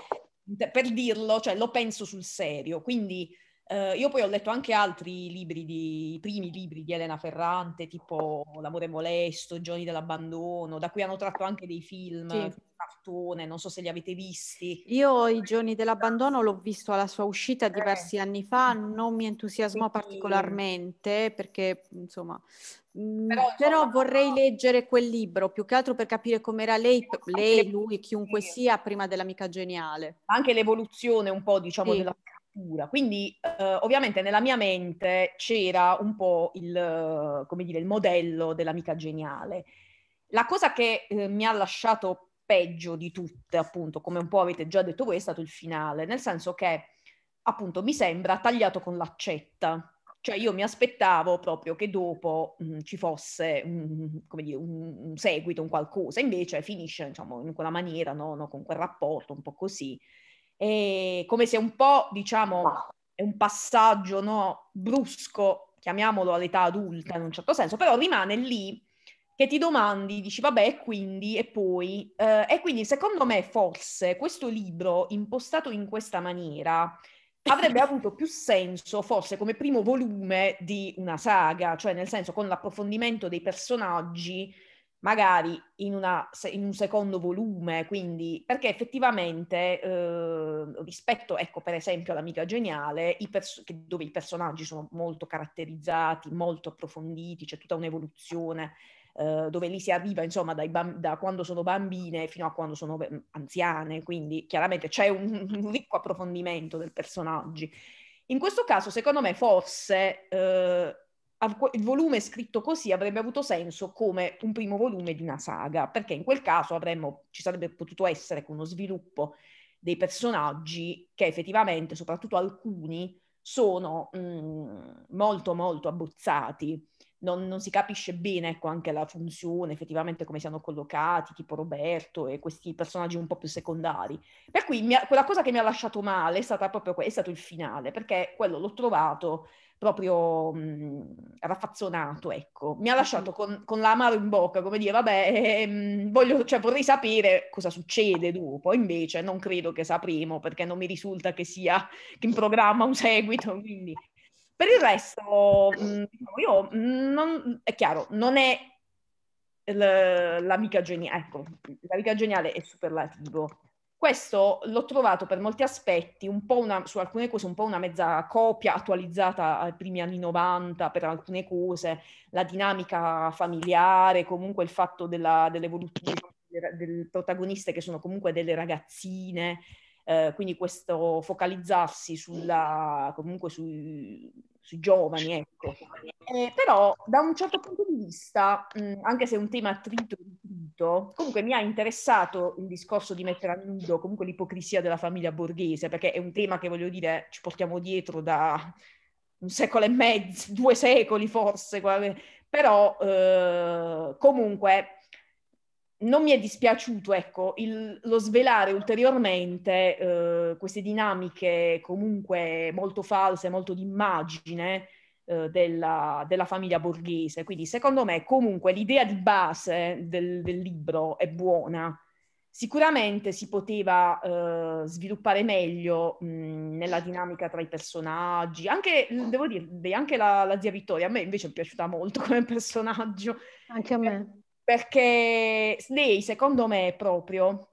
per dirlo, cioè lo penso sul serio, quindi... Uh, io poi ho letto anche altri libri, di, i primi libri di Elena Ferrante, tipo L'amore molesto, Giorni dell'abbandono, da cui hanno tratto anche dei film, sì cartone, non so se li avete visti. Io i giorni dell'abbandono l'ho visto alla sua uscita eh. diversi eh. anni fa, non mi entusiasmò Quindi... particolarmente perché insomma mm, però, però, vorrei leggere quel libro più che altro per capire com'era lei, lei lui, chiunque sia prima dell'amica geniale. Anche l'evoluzione un po', diciamo, sì. della scrittura. Quindi, eh, ovviamente, nella mia mente c'era un po' il, dire, il modello dell'amica geniale. La cosa che eh, mi ha lasciato peggio di tutte, appunto, come un po' avete già detto voi, è stato il finale, nel senso che appunto mi sembra tagliato con l'accetta. Cioè io mi aspettavo proprio che dopo mh, mm, ci fosse mh, dire, un, un, seguito, un qualcosa, invece finisce diciamo, in quella maniera, no? No? con quel rapporto un po' così. E come se un po', diciamo, è un passaggio no? brusco, chiamiamolo all'età adulta in un certo senso, però rimane lì che ti domandi, dici vabbè e quindi e poi. Eh, e quindi secondo me forse questo libro impostato in questa maniera avrebbe avuto più senso forse come primo volume di una saga, cioè nel senso con l'approfondimento dei personaggi magari in, una, in un secondo volume, quindi perché effettivamente eh, rispetto, ecco per esempio all'amica geniale, i pers- dove i personaggi sono molto caratterizzati, molto approfonditi, c'è tutta un'evoluzione eh, dove lì si arriva insomma bamb- da quando sono bambine fino a quando sono mm, anziane, quindi chiaramente c'è un, un ricco approfondimento del personaggio. In questo caso, secondo me, forse eh, il volume scritto così avrebbe avuto senso come un primo volume di una saga, perché in quel caso avremmo, ci sarebbe potuto essere con uno sviluppo dei personaggi che effettivamente, soprattutto alcuni, sono mh, mm, molto molto abbozzati non, non, si capisce bene ecco, anche la funzione, effettivamente come siano collocati, tipo Roberto e questi personaggi un po' più secondari. Per cui mia, quella cosa che mi ha lasciato male è stata proprio è stato il finale, perché quello l'ho trovato proprio mh, mhmm, raffazzonato, ecco. Mi ha lasciato con, con l'amaro in bocca, come dire, vabbè, ehm, voglio, cioè, vorrei sapere cosa succede dopo, invece non credo che sapremo, perché non mi risulta che sia che in programma un seguito, quindi per il resto, mm, diciamo, io mm, non, è chiaro, non è l'amica geniale, ecco, l'amica geniale è superlativo. Questo l'ho trovato per molti aspetti, un po' una, su alcune cose un po' una mezza copia attualizzata ai primi anni 90 per alcune cose, la dinamica familiare, comunque il fatto della, dell'evoluzione del protagonista che sono comunque delle ragazzine, eh, quindi questo focalizzarsi sulla, comunque sui, sui giovani, ecco. Eh, però da un certo punto di vista, mh, anche se è un tema trito e comunque mi ha interessato il discorso di mettere a nudo comunque l'ipocrisia della famiglia borghese, perché è un tema che voglio dire ci portiamo dietro da un secolo e mezzo, due secoli forse, eh. però eh, comunque non mi è dispiaciuto, ecco, il, lo svelare ulteriormente eh, queste dinamiche comunque molto false, molto d'immagine eh, della, della, famiglia borghese. Quindi secondo me comunque l'idea di base del, del libro è buona. Sicuramente si poteva eh, sviluppare meglio mh, nella dinamica tra i personaggi, anche, devo dire, anche la, la zia Vittoria, a me invece è piaciuta molto come personaggio. Anche a me perché lei secondo me è proprio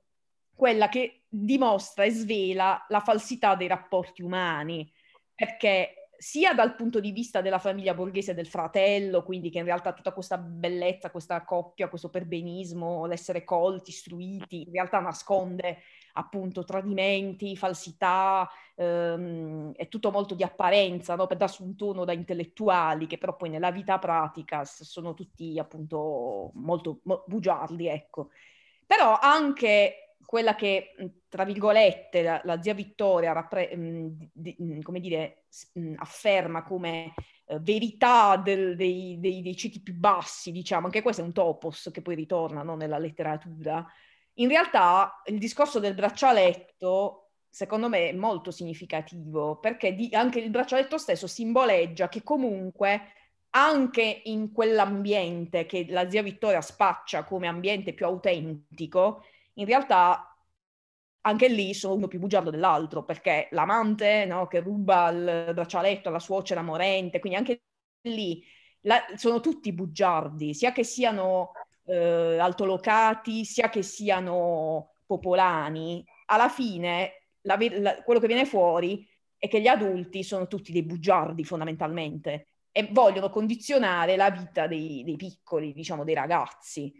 quella che dimostra e svela la falsità dei rapporti umani, perché sia dal punto di vista della famiglia borghese del fratello, quindi che in realtà tutta questa bellezza, questa coppia, questo perbenismo, l'essere colti, istruiti, in realtà nasconde appunto tradimenti, falsità, ehm, è tutto molto di apparenza, no? per darsi un tono da intellettuali che però poi nella vita pratica sono tutti appunto molto mo- bugiardi, ecco. Però anche quella che, mhmm, tra virgolette, la, la zia Vittoria, rappre- mh, mhmm, di, mhmm, come dire, mh, afferma come eh, verità del, dei, dei, dei, ceti più bassi, diciamo, anche questo è un topos che poi ritorna no? nella letteratura, in realtà il discorso del braccialetto, secondo me, è molto significativo, perché di, anche il braccialetto stesso simboleggia che comunque anche in quell'ambiente che la zia Vittoria spaccia come ambiente più autentico, in realtà anche lì sono uno più bugiardo dell'altro, perché l'amante no, che ruba il braccialetto alla suocera morente, quindi anche lì la, sono tutti bugiardi, sia che siano eh, altolocati, sia che siano popolani, alla fine la, la, quello che viene fuori è che gli adulti sono tutti dei bugiardi fondamentalmente e vogliono condizionare la vita dei, dei piccoli, diciamo, dei ragazzi.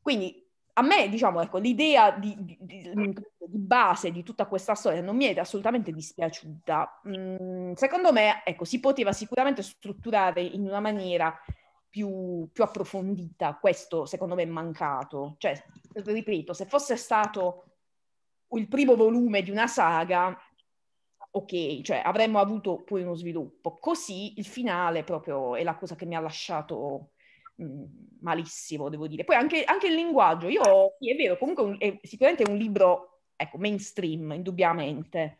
Quindi a me, diciamo, ecco, l'idea di, di, di, base di tutta questa storia non mi è assolutamente dispiaciuta. Mm, secondo me, ecco, si poteva sicuramente strutturare in una maniera più, più, approfondita, questo secondo me è mancato. Cioè, ripeto, se fosse stato il primo volume di una saga, ok, cioè avremmo avuto poi uno sviluppo. Così il finale proprio è la cosa che mi ha lasciato mh, malissimo, devo dire. Poi anche, anche il linguaggio, io, sì, è vero, comunque un, è sicuramente un libro, ecco, mainstream, indubbiamente,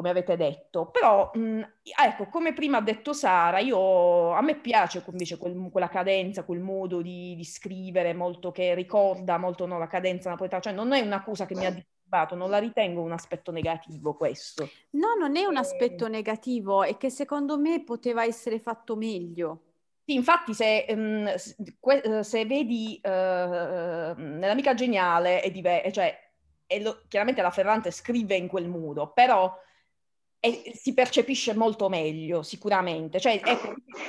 come avete detto, però mh, mm, ecco, come prima ha detto Sara, io, a me piace invece quel, quella cadenza, quel modo di, di, scrivere molto che ricorda molto no, la cadenza napoletana, cioè non è una cosa che mi ha disturbato, non la ritengo un aspetto negativo questo. No, non è un eh. aspetto eh, negativo, è che secondo me poteva essere fatto meglio. Sì, infatti se, um, se, vedi uh, nell'amica geniale è diverso, cioè lo, chiaramente la Ferrante scrive in quel modo, però e si percepisce molto meglio sicuramente, cioè è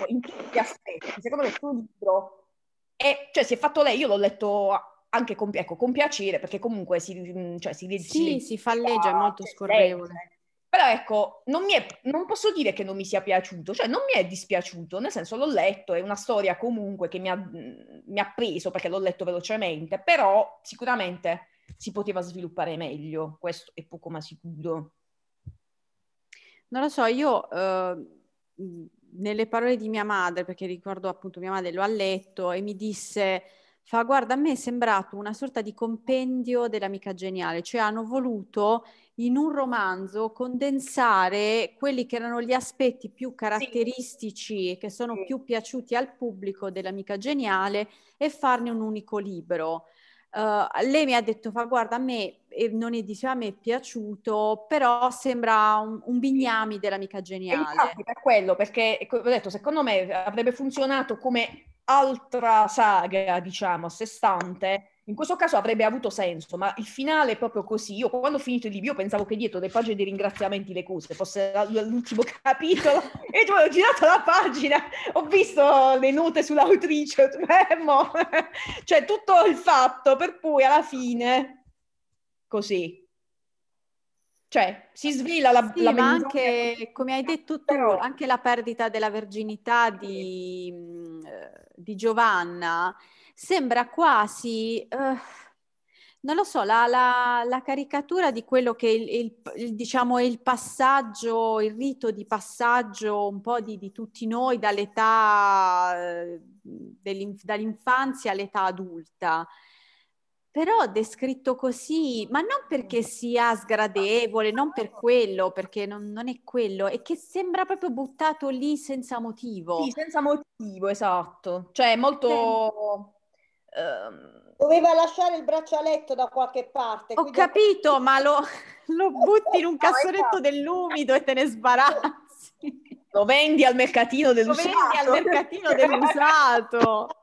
in tutti gli aspetti. Secondo me il tuo libro è, cioè, si è fatto lei, io l'ho letto anche con, ecco, con piacere perché comunque si, mm, cioè, si, sì, si, si falleggia, è molto scorrevole. Però ecco, non, è, non, posso dire che non mi sia piaciuto, cioè non mi è dispiaciuto, nel senso l'ho letto, è una storia comunque che mi ha, mm, mi ha preso perché l'ho letto velocemente, però sicuramente si poteva sviluppare meglio, questo è poco ma sicuro. Non lo so, io eh, nelle parole di mia madre, perché ricordo appunto mia madre lo ha letto e mi disse, fa guarda, a me è sembrato una sorta di compendio dell'amica geniale, cioè hanno voluto in un romanzo condensare quelli che erano gli aspetti più caratteristici e sì. che sono sì. più piaciuti al pubblico dell'amica geniale e farne un unico libro. Uh, lei mi ha detto, fa guarda, a me e non è, diciamo, è piaciuto, però sembra un, un bignami dell'amica geniale. Infatti per quello, perché ecco, ho detto, secondo me avrebbe funzionato come altra saga, diciamo, a sé stante, in questo caso avrebbe avuto senso, ma il finale è proprio così. Io quando ho finito il libro pensavo che dietro le pagine di ringraziamenti le cose fosse l'ultimo capitolo e poi ho girato la pagina, ho visto le note sull'autrice, eh, cioè tutto il fatto, per cui alla fine così. Cioè, si svila la, sì, la ma anche, come hai detto tu, però... anche la perdita della verginità di, di Giovanna sembra quasi... Uh non lo so, la, la, la, caricatura di quello che il, il, il, diciamo, il passaggio, il rito di passaggio un po' di, di tutti noi dall'età, eh, dall'infanzia all'età adulta però descritto così, ma non perché mm. sia sgradevole, non per quello, perché non, non, è quello, è che sembra proprio buttato lì senza motivo. Sì, senza motivo, esatto. Cioè, molto... Um... Doveva lasciare il braccialetto da qualche parte. Ho capito, ho... ma lo, lo, butti in un esatto. cassonetto dell'umido e te ne sbarazzi. Lo vendi al mercatino dell'usato. Lo vendi al mercatino dell'usato.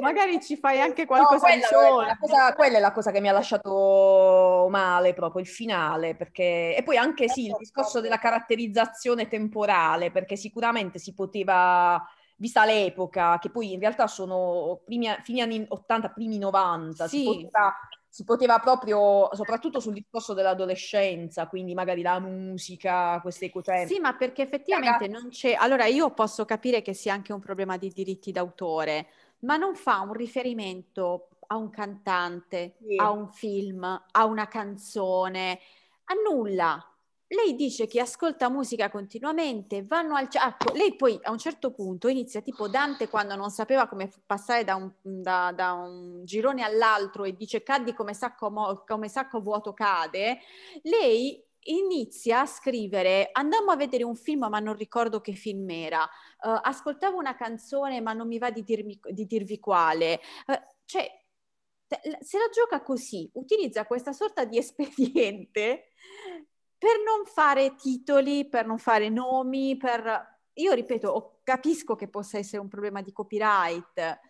magari ci fai eh, anche qualcosa no, quella, cosa, quella, è la cosa che mi ha lasciato male proprio il finale perché e poi anche sì il discorso della caratterizzazione temporale perché sicuramente si poteva vista l'epoca che poi in realtà sono primi, fini anni 80 primi 90 sì. si, poteva, si poteva proprio, soprattutto sul discorso dell'adolescenza, quindi magari la musica, queste cose. Cioè sì, ma perché effettivamente Ragazzi... non c'è... Allora, io posso capire che sia anche un problema di diritti d'autore, ma non fa un riferimento a un cantante, sì. a un film, a una canzone, a nulla. Lei dice che ascolta musica continuamente, vanno al cerchio. Lei poi a un certo punto inizia tipo Dante quando non sapeva come passare da un, da, da un girone all'altro e dice caddi come sacco, mo- come sacco vuoto cade. Lei inizia a scrivere, andammo a vedere un film ma non ricordo che film era, uh, ascoltavo una canzone ma non mi va di, dirmi, di dirvi quale, uh, cioè se la gioca così, utilizza questa sorta di espediente per non fare titoli, per non fare nomi, per... Io ripeto, capisco che possa essere un problema di copyright,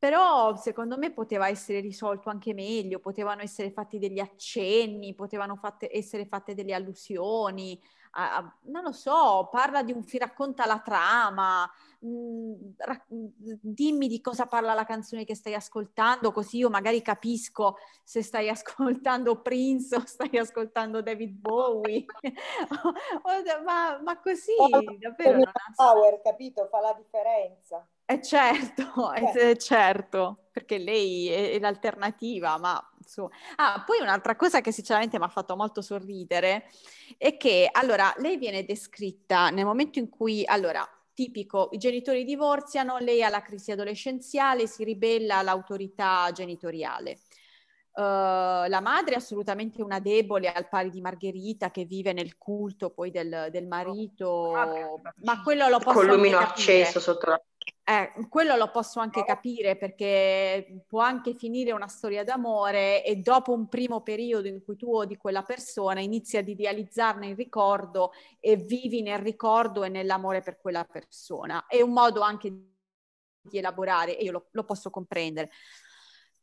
però secondo me poteva essere risolto anche meglio, potevano essere fatti degli accenni, potevano fatte, essere fatte delle allusioni, a, a, non lo so, parla di un film, racconta la trama, mh, mm, ra- mm, dimmi di cosa parla la canzone che stai ascoltando, così io magari capisco se stai ascoltando Prince o stai ascoltando David Bowie, ma, ma, così davvero... Power, capito, fa la differenza è eh, certo, è, è eh, eh. certo, perché lei è, è l'alternativa, ma insomma. Ah, poi un'altra cosa che sinceramente mi ha fatto molto sorridere è che, allora, lei viene descritta nel momento in cui, allora, tipico, i genitori divorziano, lei ha la crisi adolescenziale, si ribella all'autorità genitoriale. Eh, la madre è assolutamente una debole al pari di Margherita che vive nel culto poi del, del marito, ah, ma quello lo posso Con lumino acceso sotto la... Eh, quello lo posso anche capire perché può anche finire una storia d'amore e dopo un primo periodo in cui tu odi quella persona inizi ad idealizzarne il ricordo e vivi nel ricordo e nell'amore per quella persona. È un modo anche di elaborare e io lo, lo posso comprendere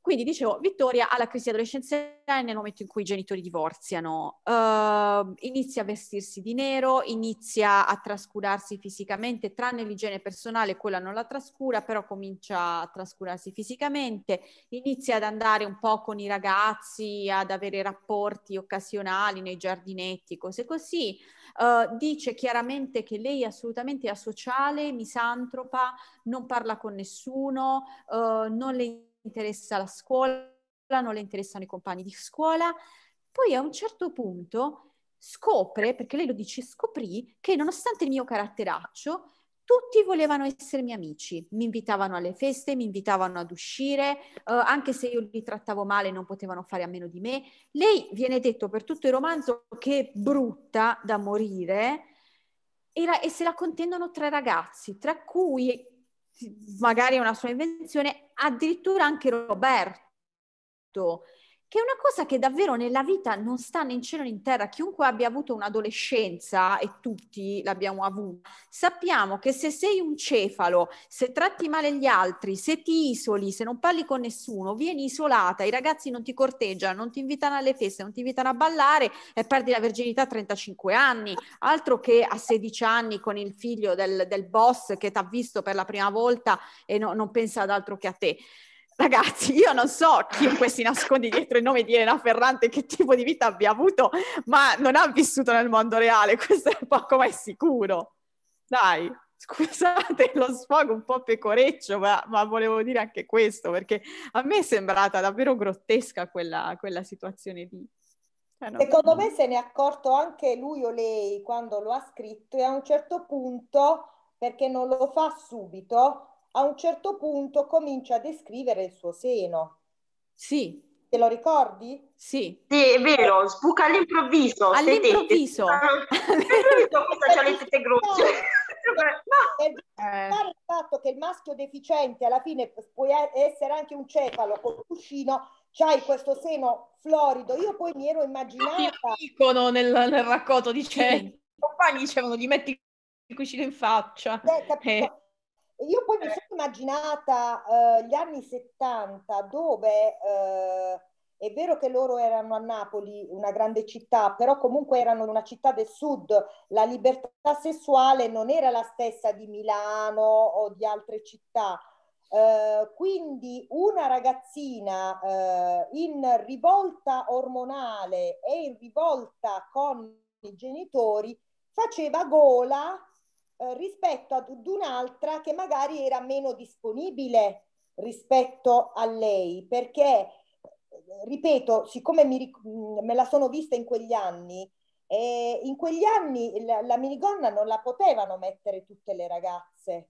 quindi dicevo, Vittoria ha la crisi adolescenziale nel momento in cui i genitori divorziano, uh, inizia a vestirsi di nero, inizia a trascurarsi fisicamente, tranne l'igiene personale, quella non la trascura, però comincia a trascurarsi fisicamente, inizia ad andare un po' con i ragazzi, ad avere rapporti occasionali nei giardinetti, cose così. Uh, dice chiaramente che lei è assolutamente asociale, misantropa, non parla con nessuno, uh, non le interessa la scuola, non le interessano i compagni di scuola. Poi a un certo punto scopre, perché lei lo dice, scoprì che nonostante il mio caratteraccio, tutti volevano essermi amici, mi invitavano alle feste, mi invitavano ad uscire, eh, anche se io li trattavo male non potevano fare a meno di me. Lei viene detto per tutto il romanzo che è brutta da morire e, la, e se la contendono tre ragazzi, tra cui magari una sua invenzione, addirittura anche Roberto che è una cosa che davvero nella vita non sta né in cielo né in terra. Chiunque abbia avuto un'adolescenza, e tutti l'abbiamo avuta, sappiamo che se sei un cefalo, se tratti male gli altri, se ti isoli, se non parli con nessuno, vieni isolata, i ragazzi non ti corteggiano, non ti invitano alle feste, non ti invitano a ballare e perdi la virginità a 35 anni, altro che a 16 anni con il figlio del, del boss che ti ha visto per la prima volta e no, non pensa ad altro che a te. Ragazzi, io non so chiunque si questi dietro il nome di Elena Ferrante che tipo di vita abbia avuto, ma non ha vissuto nel mondo reale, questo è poco ma è sicuro. Dai, scusate lo sfogo un po' pecoreccio, ma, ma, volevo dire anche questo, perché a me è sembrata davvero grottesca quella, quella situazione lì. Eh Secondo me se ne è accorto anche lui o lei quando lo ha scritto e a un certo punto, perché non lo fa subito, a un certo punto comincia a descrivere il suo seno. Sì. Te lo ricordi? Sì. Sì, è vero, sbuca all'improvviso. All'improvviso. All'improvviso questa ha Il fatto che il maschio deficiente alla fine può essere anche un cefalo con cuscino c'hai questo seno florido. Io poi mi ero immaginata. Lo dicono nel, nel racconto, dice. Sì. I compagni dicevano di metti il cuscino in faccia. Eh, capito? Eh. Io poi mi eh. sono immaginata eh, gli anni 70 dove eh, è vero che loro erano a Napoli, una grande città, però comunque erano una città del sud, la libertà sessuale non era la stessa di Milano o di altre città. Eh, quindi una ragazzina eh, in rivolta ormonale e in rivolta con i genitori faceva gola eh, rispetto ad un'altra che magari era meno disponibile rispetto a lei, perché, eh, ripeto, siccome mi, mm, me la sono vista in quegli anni, eh, in quegli anni la, la minigonna non la potevano mettere tutte le ragazze,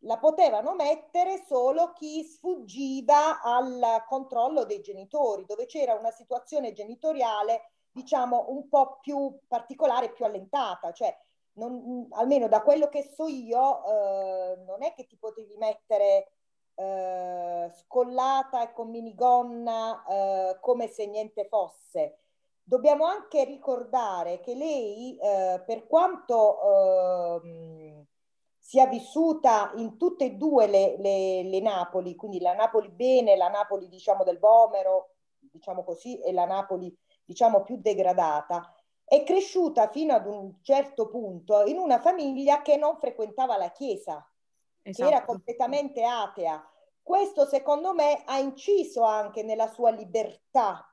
la potevano mettere solo chi sfuggiva al controllo dei genitori, dove c'era una situazione genitoriale, diciamo, un po' più particolare, più allentata, cioè non, almeno da quello che so io, eh, non è che ti potevi mettere eh, scollata e con minigonna eh, come se niente fosse. Dobbiamo anche ricordare che lei, eh, per quanto ehm, sia vissuta in tutte e due le, le, le Napoli, quindi la Napoli bene, la Napoli diciamo del Vomero, diciamo così, e la Napoli diciamo più degradata, è cresciuta fino ad un certo punto in una famiglia che non frequentava la chiesa, esatto. che era esatto. completamente atea. Questo secondo me ha inciso anche nella sua libertà,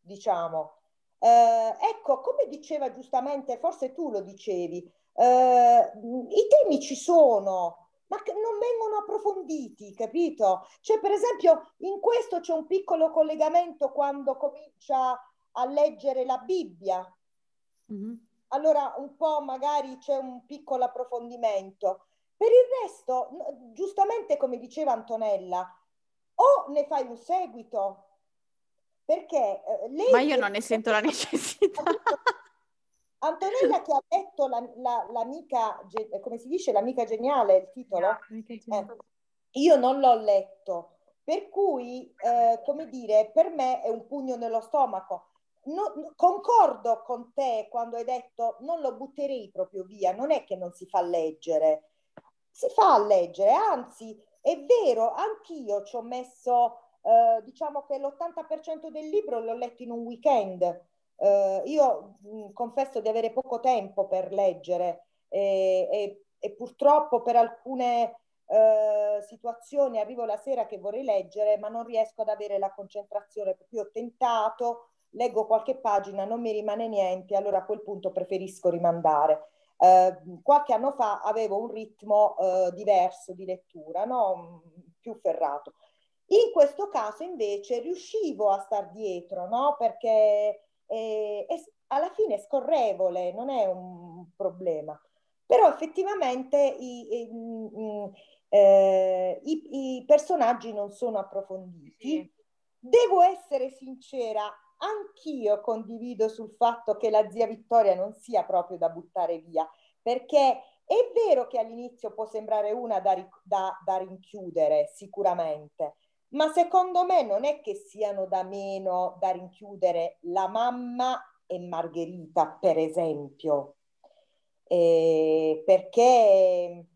diciamo. Eh, ecco, come diceva giustamente, forse tu lo dicevi, eh, i temi ci sono, ma che non vengono approfonditi, capito? Cioè, per esempio, in questo c'è un piccolo collegamento quando comincia a leggere la Bibbia, Mm-hmm. Allora un po' magari c'è un piccolo approfondimento. Per il resto, giustamente come diceva Antonella, o ne fai un seguito, perché eh, lei... Ma io non ne sento la necessità. Antonella che ha letto la, la, l'amica, come si dice, l'amica geniale, il titolo? Ah, eh, io non l'ho letto, per cui, eh, come dire, per me è un pugno nello stomaco. No, concordo con te quando hai detto non lo butterei proprio via, non è che non si fa leggere, si fa leggere, anzi è vero, anch'io ci ho messo, eh, diciamo che l'80% del libro l'ho letto in un weekend, eh, io mh, mm, confesso di avere poco tempo per leggere e, eh, e, e purtroppo per alcune eh, situazioni arrivo la sera che vorrei leggere ma non riesco ad avere la concentrazione, perché ho tentato leggo qualche pagina, non mi rimane niente, allora a quel punto preferisco rimandare. Eh, qualche anno fa avevo un ritmo eh, diverso di lettura, no? più ferrato. In questo caso invece riuscivo a star dietro, no? perché eh, è, alla fine è scorrevole, non è un problema. Però effettivamente i, i, mm, mm, eh, i, i personaggi non sono approfonditi. Sì. Devo essere sincera, Anch'io condivido sul fatto che la zia Vittoria non sia proprio da buttare via, perché è vero che all'inizio può sembrare una da, da, da rinchiudere, sicuramente, ma secondo me non è che siano da meno da rinchiudere la mamma e Margherita, per esempio, eh, perché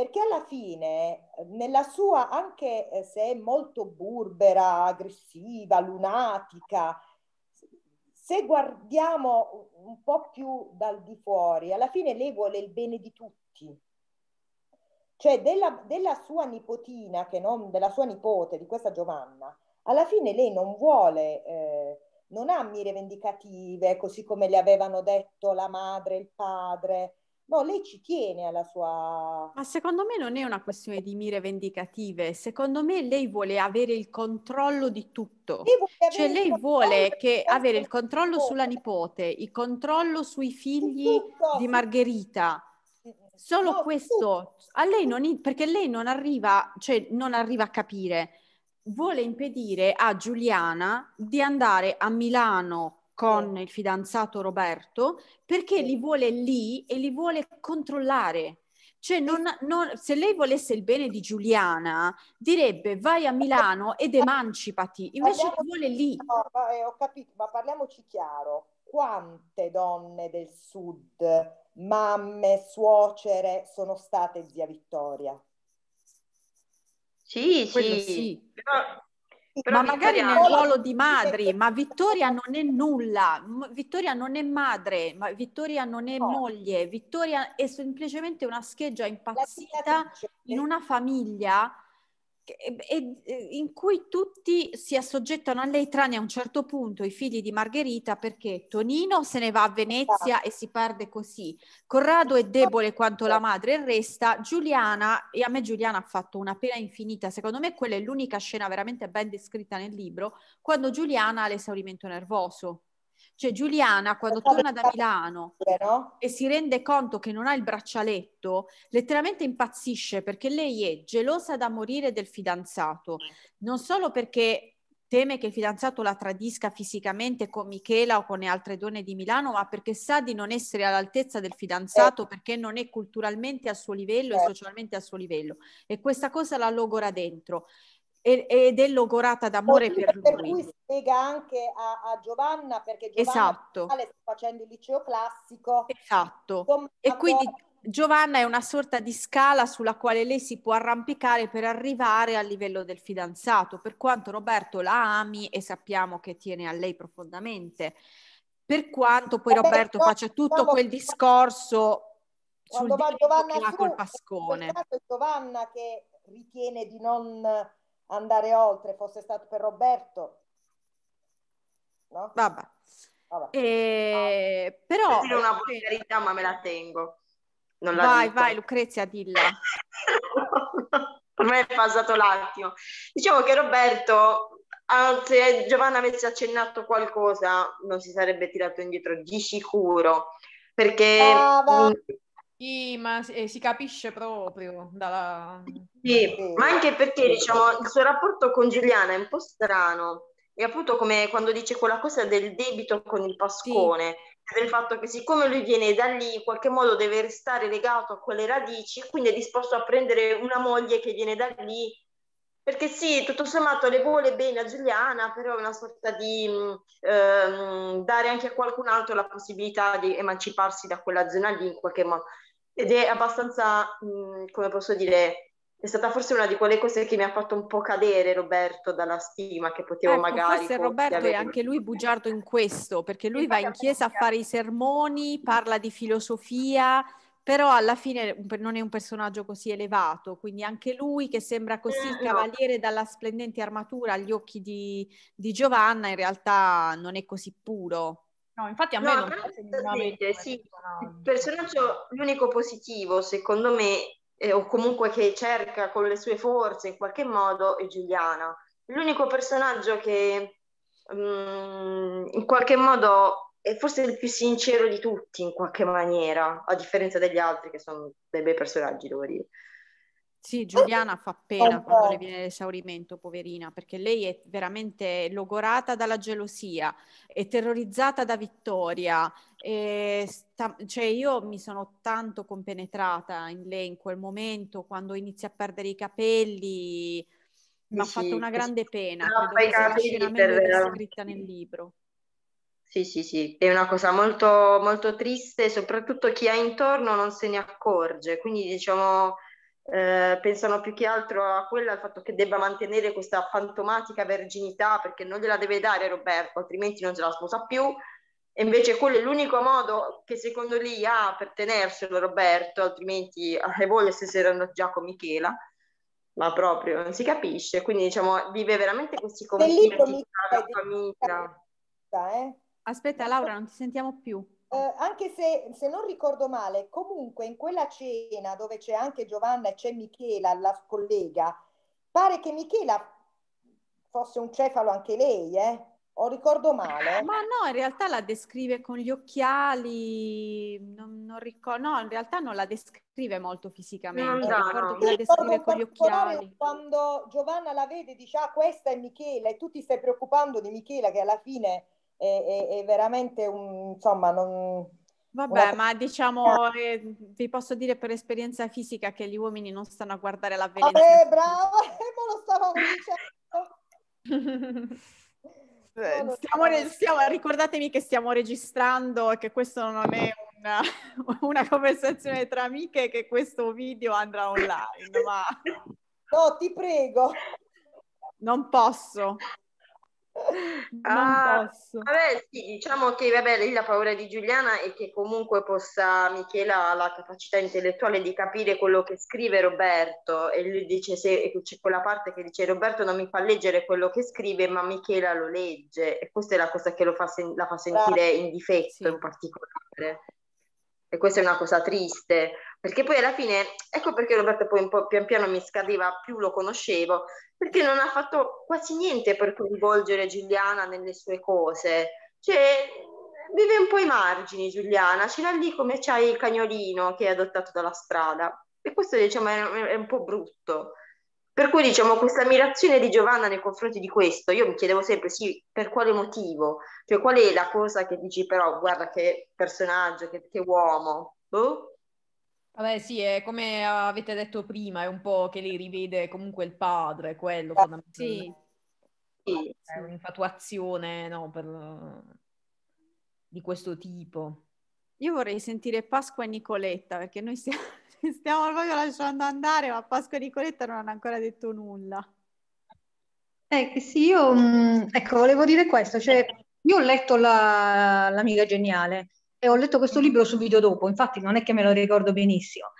perché alla fine nella sua, anche eh, se è molto burbera, aggressiva, lunatica, se guardiamo un po' più dal di fuori, alla fine lei vuole il bene di tutti. Cioè della, della sua nipotina, che non, della sua nipote, di questa Giovanna, alla fine lei non vuole, eh, non ha mire vendicative, così come le avevano detto la madre il padre, No, lei ci tiene alla sua... Ma secondo me non è una questione di mire vendicative, secondo me lei vuole avere il controllo di tutto. Lei cioè lei vuole che avere il controllo sulla nipote, il controllo sui figli tutto, di Margherita. Solo no, questo, a lei non, perché lei non arriva, cioè non arriva a capire, vuole impedire a Giuliana di andare a Milano con il fidanzato Roberto perché li vuole lì e li vuole controllare. Cioè, non, non, se lei volesse il bene di Giuliana, direbbe vai a Milano ed emancipati, invece Parliamo, vuole lì. No, vabbè, eh, ho capito, ma parliamoci chiaro. Quante donne del sud, mamme, suocere, sono state zia Vittoria? Sì, sì. sì. Però però ma magari nel ruolo di madri, ma Vittoria non è nulla, Vittoria non è madre, ma Vittoria non è no. moglie, Vittoria è semplicemente una scheggia impazzita in una famiglia in cui tutti si assoggettano a lei tranne a un certo punto i figli di Margherita perché Tonino se ne va a Venezia e si perde così, Corrado è debole quanto la madre e resta, Giuliana, e a me Giuliana ha fatto una pena infinita, secondo me quella è l'unica scena veramente ben descritta nel libro, quando Giuliana ha l'esaurimento nervoso. Cioè Giuliana quando torna da Milano eh, e si rende conto che non ha il braccialetto, letteralmente impazzisce perché lei è gelosa da morire del fidanzato, mm. non solo perché teme che il fidanzato la tradisca fisicamente con Michela o con le altre donne di Milano, ma perché sa di non essere all'altezza del fidanzato, eh. perché non è culturalmente a suo livello e eh. socialmente a suo livello. E questa cosa la logora dentro ed, è logorata d'amore per, per lui. Per cui spiega anche a, a, Giovanna perché Giovanna esatto. sta facendo il liceo classico. Esatto. E quindi Giovanna è una sorta di scala sulla quale lei si può arrampicare per arrivare al livello del fidanzato, per quanto Roberto la ami e sappiamo che tiene a lei profondamente. Per quanto poi eh Roberto Vabbè, faccia tutto diciamo quel discorso sul Giovanna che ha col Pascone. Giovanna che ritiene di non andare oltre, fosse stato per Roberto. No? Vabbè. Vabbè. E... Ah. Però... Per dire una volgarità, ma me la tengo. La vai, dico. vai Lucrezia, dilla. per me è passato l'attimo. Diciamo che Roberto, se eh, Giovanna avesse accennato qualcosa, non si sarebbe tirato indietro, di sicuro. Perché... Brava. Ah, sì, ma eh, si capisce proprio dalla... Sì, ma anche perché diciamo il suo rapporto con Giuliana è un po' strano. E appunto come quando dice quella cosa del debito con il pascone, sì. del fatto che siccome lui viene da lì, in qualche modo deve restare legato a quelle radici, quindi è disposto a prendere una moglie che viene da lì. Perché sì, tutto sommato le vuole bene a Giuliana, però è una sorta di mm, ehm, dare anche a qualcun altro la possibilità di emanciparsi da quella zona lì in qualche modo ed è abbastanza, mh, mm, come posso dire, è stata forse una di quelle cose che mi ha fatto un po' cadere Roberto dalla stima che potevo ecco, magari... Forse Roberto avere... è anche lui bugiardo in questo, perché lui va in esatto. chiesa a fare i sermoni, parla di filosofia, però alla fine non è un personaggio così elevato, quindi anche lui che sembra così il mm, cavaliere dalla splendente armatura agli occhi di, di Giovanna, in realtà non è così puro. No, infatti a me no, non piace veramente, sì. Il personaggio, l'unico positivo, secondo me, eh, o comunque che cerca con le sue forze in qualche modo, è Giuliana. L'unico personaggio che mh, mm, in qualche modo è forse il più sincero di tutti, in qualche maniera, a differenza degli altri che sono dei bei personaggi, devo dire. Sì, Giuliana fa pena quando le viene l'esaurimento, poverina, perché lei è veramente logorata dalla gelosia, è terrorizzata da Vittoria. Sta, cioè io mi sono tanto compenetrata in lei in quel momento, quando inizia a perdere i capelli, mi ha sì, fatto una grande pena. pena. No, Credo che sia scena nel libro. Sì, sì, sì, è una cosa molto, molto triste, soprattutto chi ha intorno non se ne accorge, quindi diciamo eh, pensano più che altro a quello, al fatto che debba mantenere questa fantomatica verginità perché non gliela deve dare Roberto, altrimenti non ce la sposa più. E invece quello è l'unico modo che secondo lì ha per tenerselo Roberto, altrimenti eh, le voglia se si già con Michela, ma proprio non si capisce. Quindi diciamo vive veramente questi conflitti tra la famiglia. Eh? Aspetta Laura, non ti sentiamo più. Eh, anche se, se, non ricordo male, comunque in quella cena dove c'è anche Giovanna e c'è Michela, la collega, pare che Michela fosse un cefalo anche lei, eh? O ricordo male? Ma no, in realtà la descrive con gli occhiali, non, non ricordo, no, in realtà non la descrive molto fisicamente, no, ricordo no. la descrive con gli occhiali. Quando Giovanna la vede dice, ah questa è Michela e tu ti stai preoccupando di Michela che alla fine è, è veramente un, insomma, non... Vabbè, ma diciamo, eh, vi posso dire per esperienza fisica che gli uomini non stanno a guardare la violenza. Eh, bravo, lo stavamo dicendo. stiamo, stiamo, ricordatemi che stiamo registrando e che questo non è una, una conversazione tra amiche, che questo video andrà online. Ma... No, ti prego. Non posso. Ah, vabbè, sì, diciamo che vabbè, lì la paura di Giuliana è che comunque possa Michela ha la capacità intellettuale di capire quello che scrive Roberto e lui dice se c'è quella parte che dice Roberto non mi fa leggere quello che scrive ma Michela lo legge e questa è la cosa che fa sen- la fa sentire ah, in difetto sì. in particolare e questa è una cosa triste perché poi alla fine, ecco perché Roberto poi un po' pian piano mi scariva, più lo conoscevo, perché non ha fatto quasi niente per coinvolgere Giuliana nelle sue cose, cioè vive un po' ai margini Giuliana, ce l'ha lì come c'hai il cagnolino che hai adottato dalla strada e questo diciamo è, è un po' brutto. Per cui diciamo questa ammirazione di Giovanna nei confronti di questo, io mi chiedevo sempre sì, per quale motivo, cioè qual è la cosa che dici però guarda che personaggio, che, che uomo, boh? Vabbè sì, è come avete detto prima, è un po' che li rivede comunque il padre, quello ah, fondamentalmente. Sì. sì. È un'infatuazione no, per... di questo tipo. Io vorrei sentire Pasqua e Nicoletta, perché noi stiamo, proprio lasciando andare, ma Pasqua e Nicoletta non hanno ancora detto nulla. Eh, sì, io mm, ecco, volevo dire questo, cioè, io ho letto la, L'amica geniale, e ho letto questo libro subito dopo, infatti non è che me lo ricordo benissimo.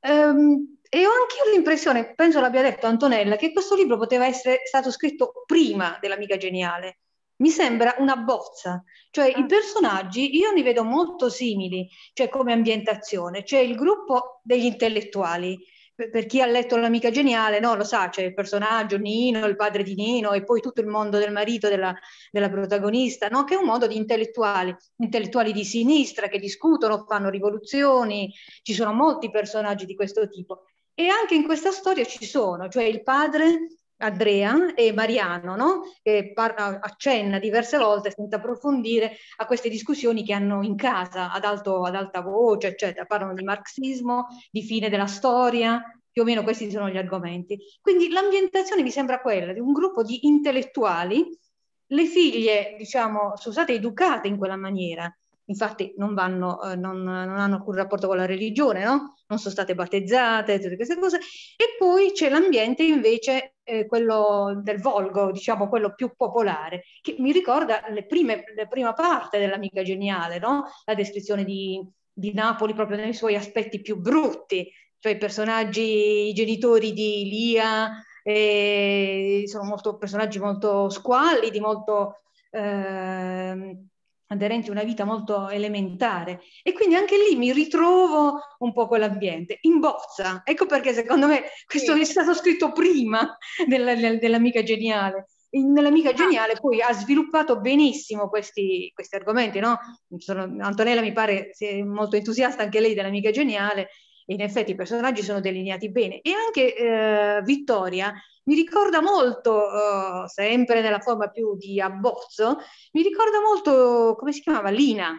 Um, e ho anche io l'impressione, penso l'abbia detto Antonella, che questo libro poteva essere stato scritto prima dell'amica geniale. Mi sembra una bozza, cioè ah. i personaggi io li vedo molto simili, cioè come ambientazione, cioè il gruppo degli intellettuali, per chi ha letto L'amica geniale, no, lo sa, c'è il personaggio Nino, il padre di Nino e poi tutto il mondo del marito della, della protagonista, no? che è un mondo di intellettuali, intellettuali di sinistra che discutono, fanno rivoluzioni, ci sono molti personaggi di questo tipo. E anche in questa storia ci sono, cioè il padre Andrea e Mariano, no? che parla, accenna diverse volte senza approfondire a queste discussioni che hanno in casa ad, alto, ad alta voce, eccetera. Parlano di marxismo, di fine della storia, più o meno questi sono gli argomenti. Quindi l'ambientazione mi sembra quella di un gruppo di intellettuali, le figlie, diciamo, sono state educate in quella maniera, infatti non, vanno, eh, non, non hanno alcun rapporto con la religione, no? non sono state battezzate, tutte queste cose. E poi c'è l'ambiente invece, eh, quello del volgo, diciamo quello più popolare, che mi ricorda le prime, la prima parte dell'amica geniale, no? la descrizione di, di Napoli proprio nei suoi aspetti più brutti, cioè i personaggi, i genitori di Lia, eh, sono molto, personaggi molto squallidi, molto... Eh, aderenti a una vita molto elementare e quindi anche lì mi ritrovo un po' con l'ambiente, in bozza. Ecco perché secondo me questo sì. è stato scritto prima della, dell'amica geniale. Nell'amica ah. geniale poi ha sviluppato benissimo questi, questi argomenti, no? Sono, Antonella mi pare sia molto entusiasta anche lei dell'amica geniale, in effetti i personaggi sono delineati bene e anche eh, Vittoria mi ricorda molto, uh, sempre nella forma più di abbozzo, mi ricorda molto, come si chiamava, Lina.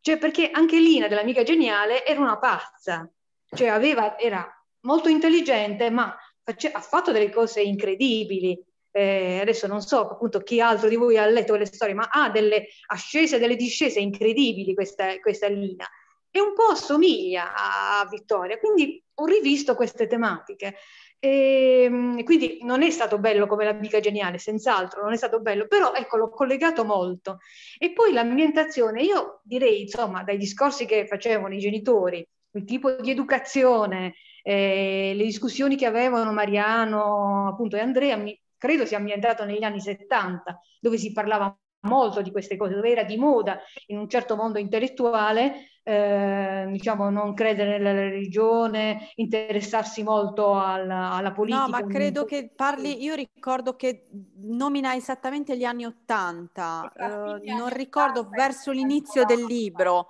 Cioè perché anche Lina, dell'amica geniale, era una pazza. Cioè aveva, era molto intelligente, ma face- ha fatto delle cose incredibili. Eh, adesso non so appunto chi altro di voi ha letto quelle storie, ma ha delle ascese e delle discese incredibili questa, questa Lina e un po' assomiglia a Vittoria, quindi ho rivisto queste tematiche Ehm, e, quindi non è stato bello come l'amica geniale, senz'altro non è stato bello, però ecco l'ho collegato molto. E poi l'ambientazione, io direi insomma dai discorsi che facevano i genitori, il tipo di educazione, eh, le discussioni che avevano Mariano appunto e Andrea, mi, credo sia ambientato negli anni 70, dove si parlava molto di queste cose, dove era di moda in un certo mondo intellettuale, eh, diciamo, non credere nella religione, interessarsi molto alla, alla politica. No, ma credo che parli, io ricordo che nomina esattamente gli anni Ottanta, eh, non ricordo verso l'inizio del libro.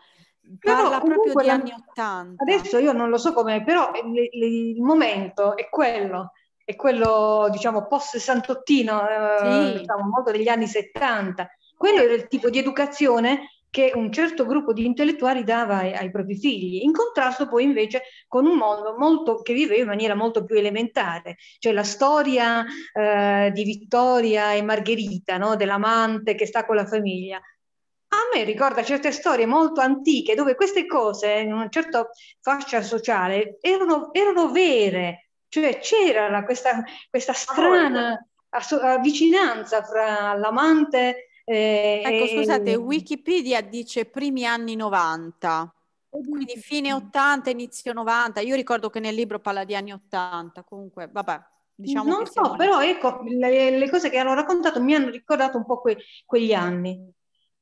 Parla però, proprio degli anni Ottanta. Adesso io non lo so come, però il momento è quello è quello diciamo post Santottino, eh, sì. eh, diciamo, molto degli anni 70, quello era il tipo di educazione che un certo gruppo di intellettuali dava ai, ai, propri figli, in contrasto poi invece con un mondo molto, che viveva in maniera molto più elementare, cioè la storia eh, di Vittoria e Margherita, no? dell'amante che sta con la famiglia. A me ricorda certe storie molto antiche dove queste cose, in una certa fascia sociale, erano, erano vere, cioè c'era questa, questa strana ass- vicinanza fra l'amante e eh, ecco, ehm, scusate, Wikipedia dice primi anni 90. Quindi fine 80, inizio 90. Io ricordo che nel libro parla di anni 80, comunque, vabbè. Diciamo non so, siamo... però ecco, le, le, cose che hanno raccontato mi hanno ricordato un po' que, quegli anni.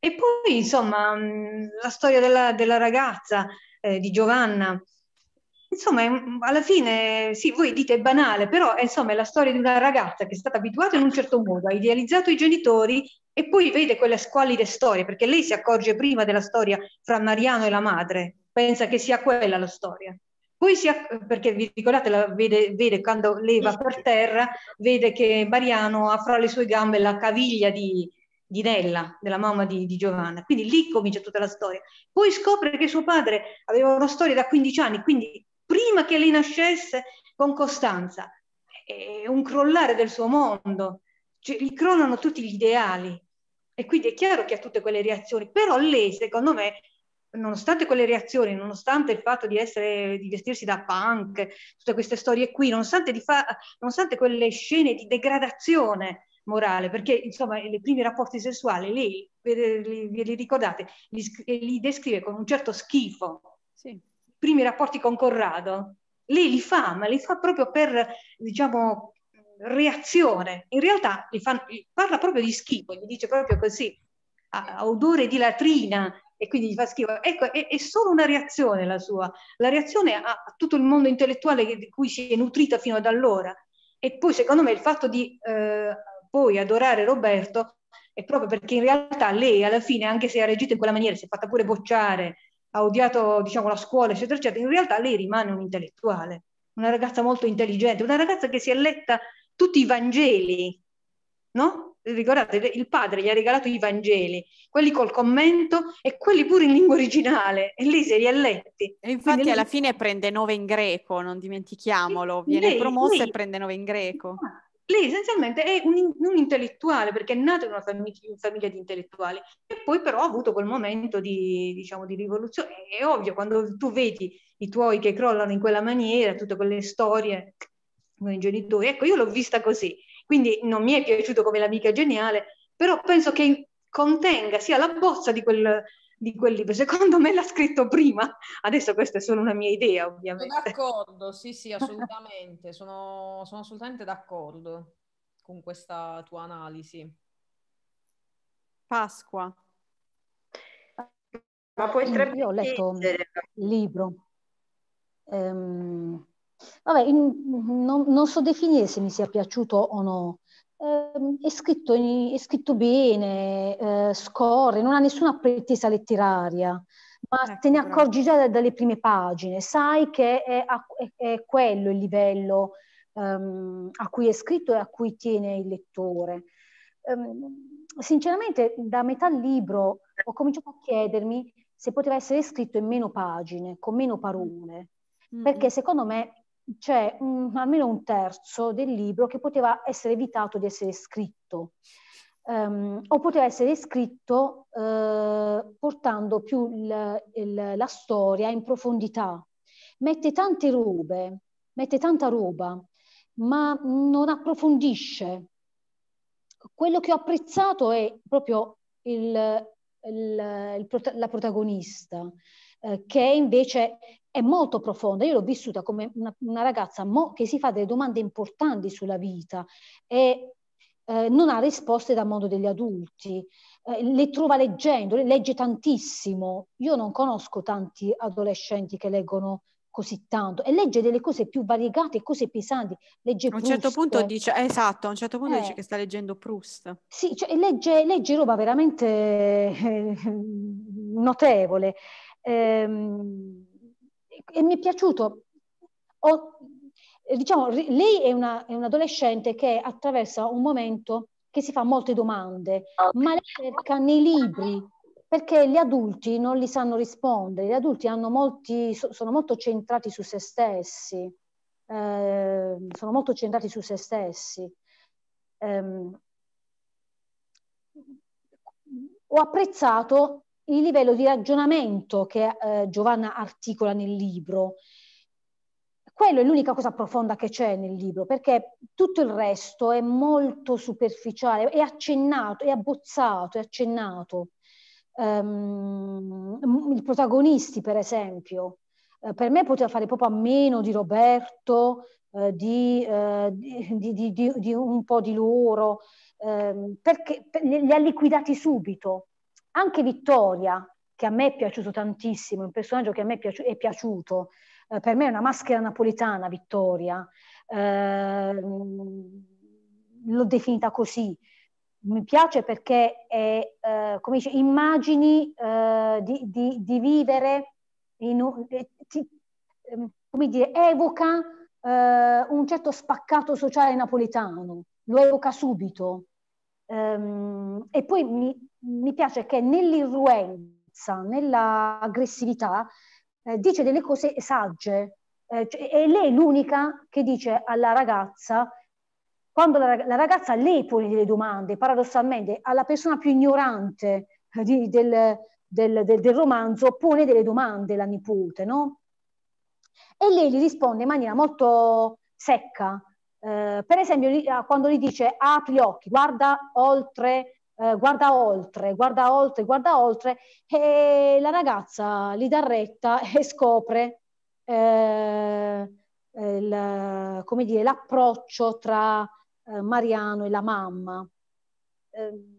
E poi, insomma, la storia della, della ragazza eh, di Giovanna, Insomma, alla fine, sì, voi dite banale, però eh, insomma, è la storia di una ragazza che è stata abituata in un certo modo, ha idealizzato i genitori e poi vede quelle squallide storie, perché lei si accorge prima della storia fra Mariano e la madre, pensa che sia quella la storia. Poi si, perché vi ricordate, la vede, vede, quando lei va per terra, vede che Mariano ha fra le sue gambe la caviglia di, di Nella, della mamma di, di, Giovanna. Quindi lì comincia tutta la storia. Poi scopre che suo padre aveva una storia da 15 anni, quindi prima che lei nascesse con Costanza. È un crollare del suo mondo, cioè, gli crollano tutti gli ideali e quindi è chiaro che ha tutte quelle reazioni, però lei secondo me nonostante quelle reazioni, nonostante il fatto di, essere, di vestirsi da punk, tutte queste storie qui, nonostante, fa, nonostante, quelle scene di degradazione morale, perché insomma i primi rapporti sessuali, lei, ve li, ricordate, li, li, descrive con un certo schifo. Sì primi rapporti con Corrado. Lei li fa, ma li fa proprio per, diciamo, reazione. In realtà fa, parla proprio di schifo, gli dice proprio così, ha odore di latrina, e quindi gli fa schifo. Ecco, è, è, solo una reazione la sua, la reazione a, a tutto il mondo intellettuale che, di cui si è nutrita fino ad allora. E poi, secondo me, il fatto di eh, poi adorare Roberto è proprio perché in realtà lei alla fine, anche se ha reagito in quella maniera, si è fatta pure bocciare ha odiato diciamo, la scuola, eccetera, eccetera, in realtà lei rimane un intellettuale, una ragazza molto intelligente, una ragazza che si è letta tutti i Vangeli, no? Ricordate, il padre gli ha regalato i Vangeli, quelli col commento e quelli pure in lingua originale, e lei se li ha letti. E infatti Quindi alla fine prende nove in greco, non dimentichiamolo, viene lei, promossa lei... e prende nove in greco. Ah lei essenzialmente è un, un, intellettuale perché è nato in una famig- famiglia, di intellettuali e poi però ha avuto quel momento di, diciamo, di rivoluzione. È ovvio, quando tu vedi i tuoi che crollano in quella maniera, tutte quelle storie con i genitori, ecco, io l'ho vista così. Quindi non mi è piaciuto come l'amica geniale, però penso che contenga sia la bozza di quel, di quel libro. Secondo me l'ha scritto prima, adesso questa è solo una mia idea ovviamente. Sono d'accordo, sì sì assolutamente, sono, sono assolutamente d'accordo con questa tua analisi. Pasqua. Ma puoi mm, tra... Io ho letto il libro. Ehm, vabbè, non, non so definire se mi sia piaciuto o no, Ehm, è scritto, è scritto, bene, eh, scorre, non ha nessuna pretesa letteraria, ma ecco, te ne accorgi già dalle prime pagine, sai che è, è quello il livello um, a cui è scritto e a cui tiene il lettore. Um, sinceramente, da metà libro ho cominciato a chiedermi se poteva essere scritto in meno pagine, con meno parole, mm-hmm. perché secondo me c'è un, almeno un terzo del libro che poteva essere evitato di essere scritto. Um, o poteva essere scritto uh, portando più il, il, la storia in profondità. Mette tante robe, mette tanta roba, ma non approfondisce. Quello che ho apprezzato è proprio il, il, il, la protagonista, eh, che invece è molto profonda. Io l'ho vissuta come una, una ragazza mo- che si fa delle domande importanti sulla vita e eh, non ha risposte dal mondo degli adulti, eh, le trova leggendo, le legge tantissimo. Io non conosco tanti adolescenti che leggono così tanto e legge delle cose più variegate, cose pesanti, legge a un certo Proust. certo punto dice, eh, esatto, a un certo punto eh, dice che sta leggendo Proust. Sì, cioè, legge, legge roba veramente eh, notevole. Ehm, e mi è piaciuto. Ho, diciamo, lei è una, è un adolescente che attraversa un momento che si fa molte domande, ma le cerca nei libri, perché gli adulti non li sanno rispondere, gli adulti molti, sono molto centrati su se stessi, eh, sono molto centrati su se stessi. Eh, ho apprezzato il livello di ragionamento che eh, Giovanna articola nel libro. Quello è l'unica cosa profonda che c'è nel libro, perché tutto il resto è molto superficiale, è accennato, è abbozzato, è accennato. Um, I protagonisti, per esempio, eh, per me poteva fare proprio a meno di Roberto, eh, di, eh, di, di, di, un po' di loro, ehm, perché li, li ha liquidati subito anche Vittoria, che a me è piaciuto tantissimo, un personaggio che a me è, piaci- è piaciuto, eh, per me è una maschera napoletana Vittoria, eh, l'ho definita così, mi piace perché è, eh, come dice, immagini eh, di, di, di, vivere, un, ti, ehm, come dire, evoca eh, un certo spaccato sociale napoletano, lo evoca subito, Um, e poi mi, mi, piace che nell'irruenza, nell'aggressività, eh, dice delle cose sagge. Eh, cioè, e lei è l'unica che dice alla ragazza, quando la, la, ragazza lei pone delle domande, paradossalmente, alla persona più ignorante eh, di, del, del, del, del, romanzo, pone delle domande la nipote, no? E lei gli risponde in maniera molto secca, eh, per esempio, eh, quando gli dice apri gli occhi, guarda oltre, eh, guarda oltre, guarda oltre, guarda oltre, e eh, la ragazza gli dà retta e scopre eh, il, come dire, l'approccio tra Mariano e la mamma. Ehm,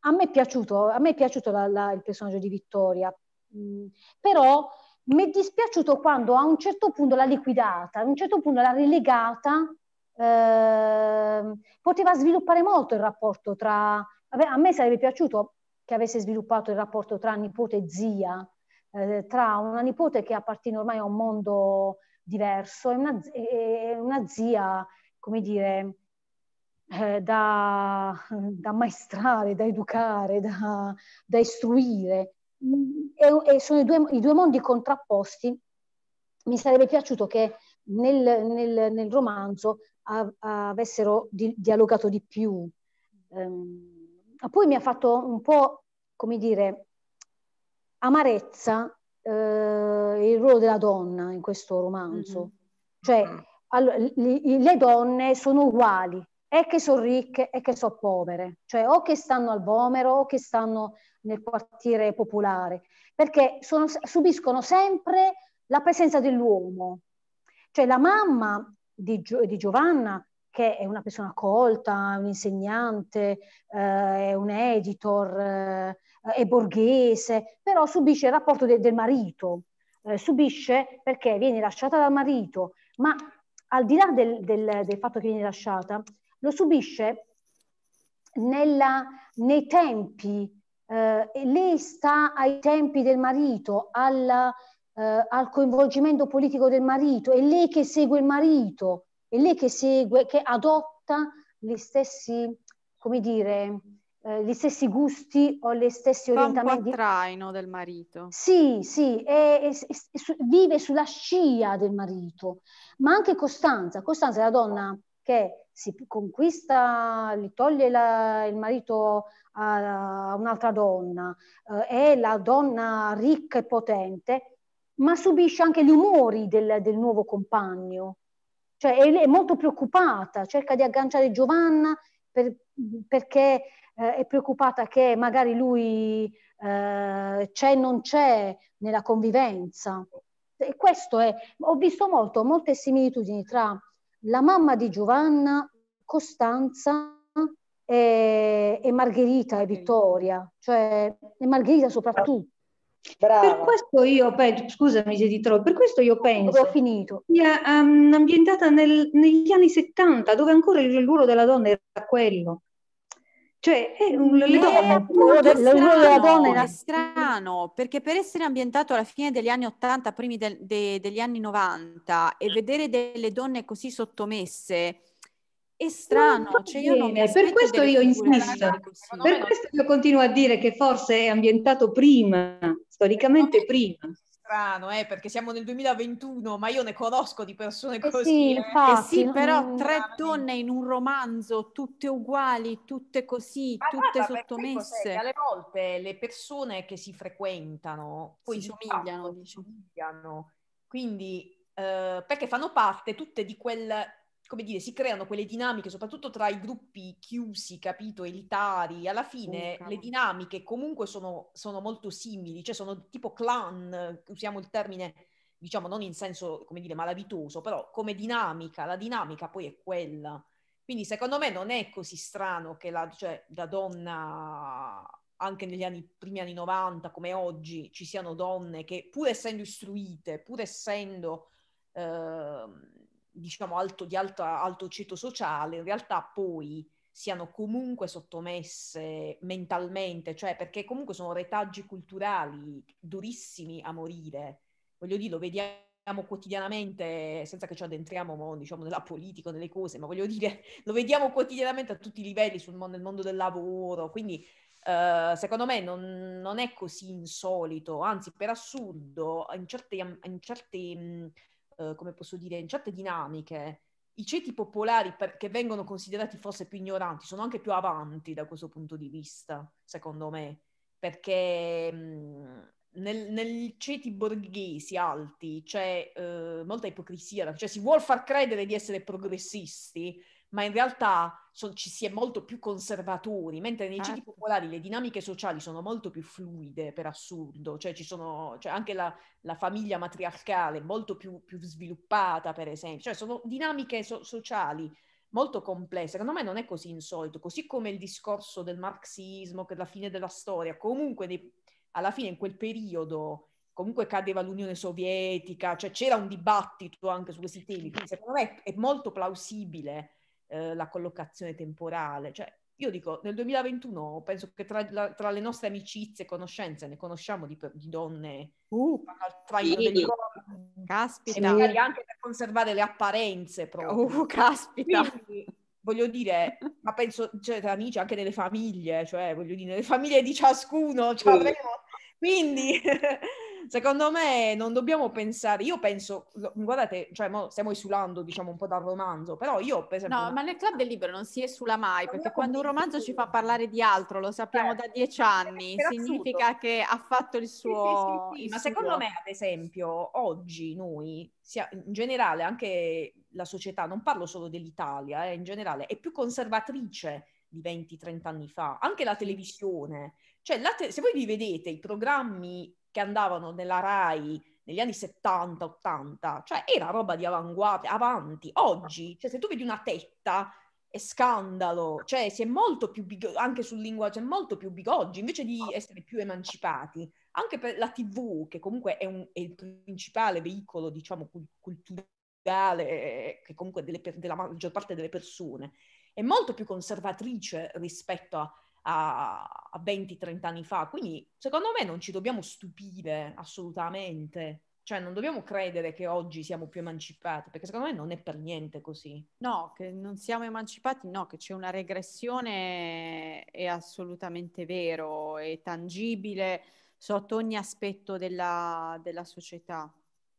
a me è piaciuto, me è piaciuto la, la, il personaggio di Vittoria, mh, mm, però mi è dispiaciuto quando a un certo punto l'ha liquidata, a un certo punto l'ha relegata, eh, poteva sviluppare molto il rapporto tra... a me sarebbe piaciuto che avesse sviluppato il rapporto tra nipote e zia, eh, tra una nipote che appartiene ormai a un mondo diverso e una, e una zia, come dire, eh, da, da maestrare, da educare, da, da istruire e, e sono i due, i due, mondi contrapposti. Mi sarebbe piaciuto che nel, nel, nel romanzo avessero di, dialogato di più. Um, poi mi ha fatto un po', come dire, amarezza eh, il ruolo della donna in questo romanzo. Mm-hmm. Cioè, mm. all- li- le donne sono uguali, è che sono ricche e che sono povere, cioè o che stanno al vomero o che stanno nel quartiere popolare, perché sono, subiscono sempre la presenza dell'uomo. Cioè la mamma di, di Giovanna, che è una persona colta, un insegnante, eh, è un editor, eh, è borghese, però subisce il rapporto de, del marito, eh, subisce perché viene lasciata dal marito, ma al di là del, del, del fatto che viene lasciata, lo subisce nella, nei tempi eh, lei sta ai tempi del marito, alla, eh, al coinvolgimento politico del marito, è lei che segue il marito, è lei che segue, che adotta gli stessi, come dire, eh, gli stessi gusti o gli stessi Fa orientamenti. Un traino del marito. Sì, sì, è, è, è, vive sulla scia del marito, ma anche Costanza. Costanza è la donna che si conquista, gli toglie la, il marito a, a un'altra donna, eh, è la donna ricca e potente, ma subisce anche gli umori del, del nuovo compagno. Cioè è, è, molto preoccupata, cerca di agganciare Giovanna per, perché eh, è preoccupata che magari lui eh, c'è e non c'è nella convivenza. E questo è, ho visto molto, molte similitudini tra la mamma di Giovanna, Costanza e, eh, e Margherita e Vittoria, cioè e Margherita soprattutto. Brava. Per questo io penso, scusami se ti trovo, per questo io penso ho finito. sia um, ambientata nel, negli anni 70, dove ancora il ruolo della donna era quello. Cioè, è un, le della donna era strano, perché per essere ambientato alla fine degli anni 80, primi de, de, degli anni 90 e vedere delle donne così sottomesse è strano. No, cioè bene, per questo io insisto, per questo io continuo a dire che forse è ambientato prima, storicamente prima strano, eh, perché siamo nel 2021, ma io ne conosco di persone eh così. Eh sì, infatti, eh sì però tre donne in un romanzo, tutte uguali, tutte così, ma tutte guarda, sottomesse. Alle volte le persone che si frequentano poi si somigliano, fatto, somigliano. Quindi, eh, perché fanno parte tutte di quel come dire, si creano quelle dinamiche, soprattutto tra i gruppi chiusi, capito, elitari, alla fine Dunca. le dinamiche comunque sono, sono, molto simili, cioè sono tipo clan, usiamo il termine, diciamo, non in senso, come dire, malavitoso, però come dinamica, la dinamica poi è quella. Quindi secondo me non è così strano che la, cioè, la donna, anche negli anni, primi anni 90 come oggi, ci siano donne che pur essendo istruite, pur essendo... Eh, diciamo alto, di alta, alto ceto sociale, in realtà poi siano comunque sottomesse mentalmente, cioè perché comunque sono retaggi culturali durissimi a morire. Voglio dire, lo vediamo quotidianamente, senza che ci addentriamo diciamo, nella politica, nelle cose, ma voglio dire, lo vediamo quotidianamente a tutti i livelli sul nel mondo del lavoro, quindi eh, secondo me non, non, è così insolito, anzi per assurdo, in certi, in certi eh, come posso dire, in certe dinamiche, i ceti popolari per, che vengono considerati forse più ignoranti sono anche più avanti da questo punto di vista, secondo me, perché nei ceti borghesi alti c'è eh, molta ipocrisia, cioè si vuole far credere di essere progressisti, ma in realtà so, ci si è molto più conservatori, mentre nei ceti popolari le dinamiche sociali sono molto più fluide, per assurdo, cioè, sono, cioè anche la, la, famiglia matriarcale è molto più, più, sviluppata, per esempio, cioè sono dinamiche so- sociali molto complesse, secondo me non è così insolito, così come il discorso del marxismo, che è la fine della storia, comunque nei, alla fine in quel periodo comunque cadeva l'Unione Sovietica, cioè c'era un dibattito anche su questi temi, quindi secondo me è molto plausibile eh, la collocazione temporale. Cioè, io dico, nel 2021 penso che tra, la, tra le nostre amicizie e conoscenze ne conosciamo di, di donne uh, tra sì. del corpo, caspita. e magari anche per conservare le apparenze proprio. Uh, caspita. Quindi, voglio dire, ma penso, cioè, tra amici anche nelle famiglie, cioè, voglio dire, nelle famiglie di ciascuno, cioè, sì. avremo... quindi secondo me non dobbiamo pensare, io penso, guardate, cioè stiamo esulando diciamo un po' dal romanzo, però io per esempio... No, ma nel club del libro non si esula mai, ma perché quando un romanzo ci fa parlare di altro, lo sappiamo eh, da dieci anni, significa che ha fatto il suo... Sì, sì, sì, il ma suo. secondo me, ad esempio, oggi noi, sia, in generale anche la società, non parlo solo dell'Italia, eh, in generale, è più conservatrice di 20-30 anni fa, anche la televisione. Cioè, la te- se voi vi vedete i programmi che andavano nella RAI negli anni 70, 80, cioè era roba di avanguardia, avanti. Oggi, cioè se tu vedi una tetta, è scandalo, cioè si è molto più, big- anche sul linguaggio, è molto più oggi, invece di essere più emancipati. Anche per la TV, che comunque è, un, è il principale veicolo, diciamo, culturale, che comunque delle, della maggior parte delle persone, è molto più conservatrice rispetto a a, a 20-30 anni fa. Quindi secondo me non ci dobbiamo stupire assolutamente. Cioè non dobbiamo credere che oggi siamo più emancipati, perché secondo me non è per niente così. No, che non siamo emancipati, no, che c'è una regressione è assolutamente vero, è tangibile sotto ogni aspetto della, della società.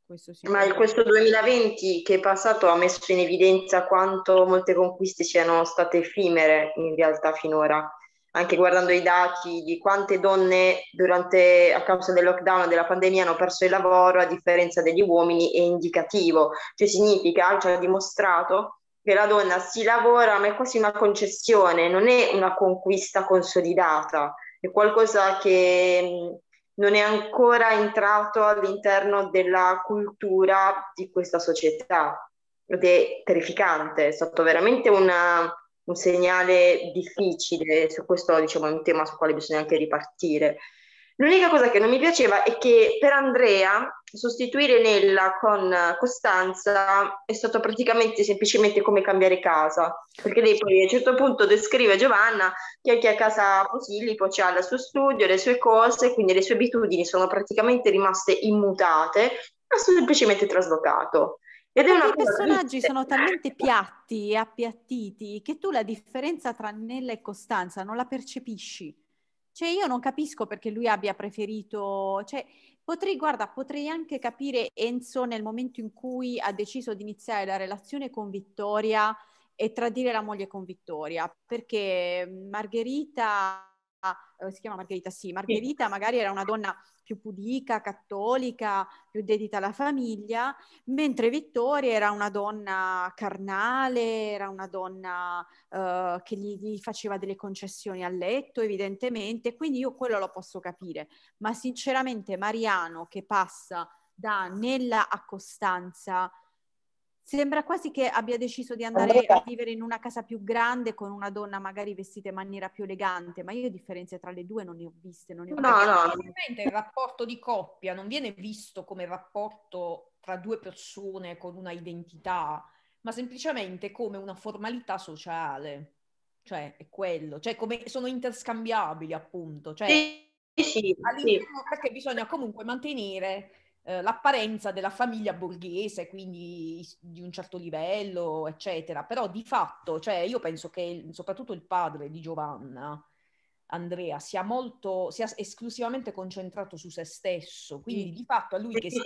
Questo sì. Ma questo 2020 che è passato ha messo in evidenza quanto molte conquiste siano state effimere in realtà finora anche guardando i dati di quante donne durante, a causa del lockdown della pandemia hanno perso il lavoro a differenza degli uomini è indicativo, cioè significa, ci cioè, ha dimostrato che la donna si lavora ma è quasi una concessione, non è una conquista consolidata, è qualcosa che non è ancora entrato all'interno della cultura di questa società ed è terrificante, è stato veramente una, un segnale difficile, su questo diciamo è un tema sul quale bisogna anche ripartire. L'unica cosa che non mi piaceva è che per Andrea sostituire Nella con Costanza è stato praticamente semplicemente come cambiare casa, perché lei poi a un certo punto descrive Giovanna che anche a casa Posillipo c'ha cioè il suo studio, le sue cose, quindi le sue abitudini sono praticamente rimaste immutate, ha semplicemente traslocato. Ed è I personaggi sono talmente piatti e appiattiti che tu la differenza tra Nella e Costanza non la percepisci. Cioè io non capisco perché lui abbia preferito... Cioè, potrei, guarda, potrei anche capire Enzo nel momento in cui ha deciso di iniziare la relazione con Vittoria e tradire la moglie con Vittoria, perché Margherita eh, si chiama Margherita, sì, Margherita sì. magari era una donna più pudica, cattolica, più dedita alla famiglia, mentre Vittoria era una donna carnale, era una donna eh, che gli, gli, faceva delle concessioni a letto, evidentemente, quindi io quello lo posso capire, ma sinceramente Mariano che passa da Nella a Costanza, Sembra quasi che abbia deciso di andare a vivere in una casa più grande con una donna magari vestita in maniera più elegante, ma io differenze tra le due non ne ho viste. Non ne ho no, viste. no, no. Il rapporto di coppia non viene visto come rapporto tra due persone con una identità, ma semplicemente come una formalità sociale. Cioè, è quello. Cioè, come sono interscambiabili, appunto. Cioè, sì, sì, sì. Perché bisogna comunque mantenere eh, l'apparenza della famiglia borghese, quindi di un certo livello, eccetera. Però di fatto, cioè, io penso che soprattutto il padre di Giovanna, Andrea, sia molto, sia esclusivamente concentrato su se stesso. Quindi di fatto a lui che sia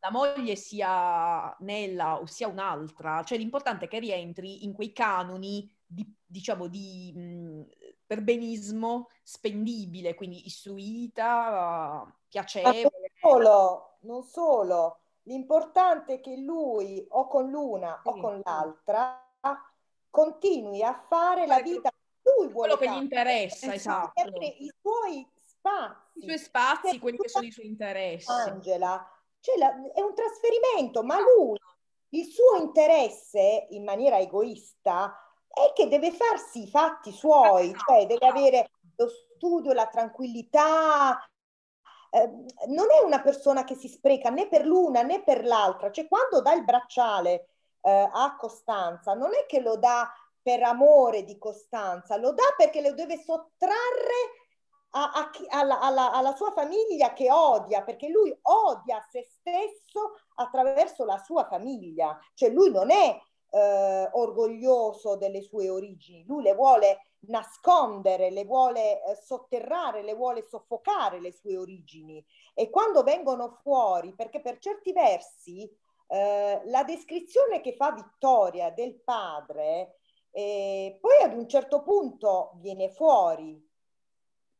la moglie sia Nella o sia un'altra, cioè l'importante è che rientri in quei canoni di, diciamo, di mh, perbenismo spendibile, quindi istruita, piacevole solo, non solo, l'importante è che lui o con l'una sì. o con l'altra continui a fare la vita che lui vuole. Quello fare. che gli interessa, esatto. I suoi spazi. I suoi spazi, Se cioè, quelli che sono i suoi interessi. Angela, cioè la, è un trasferimento, ma esatto. lui, il suo interesse in maniera egoista è che deve farsi i fatti suoi, cioè deve esatto. avere lo studio, la tranquillità, Ehm, non è una persona che si spreca né per l'una né per l'altra, cioè quando dà il bracciale eh, a Costanza non è che lo dà per amore di Costanza, lo dà perché lo deve sottrarre a, a chi, alla, alla, alla, sua famiglia che odia, perché lui odia se stesso attraverso la sua famiglia, cioè lui non è eh, orgoglioso delle sue origini, lui le vuole nascondere, le vuole eh, sotterrare, le vuole soffocare le sue origini e quando vengono fuori, perché per certi versi eh, la descrizione che fa Vittoria del padre eh, poi ad un certo punto viene fuori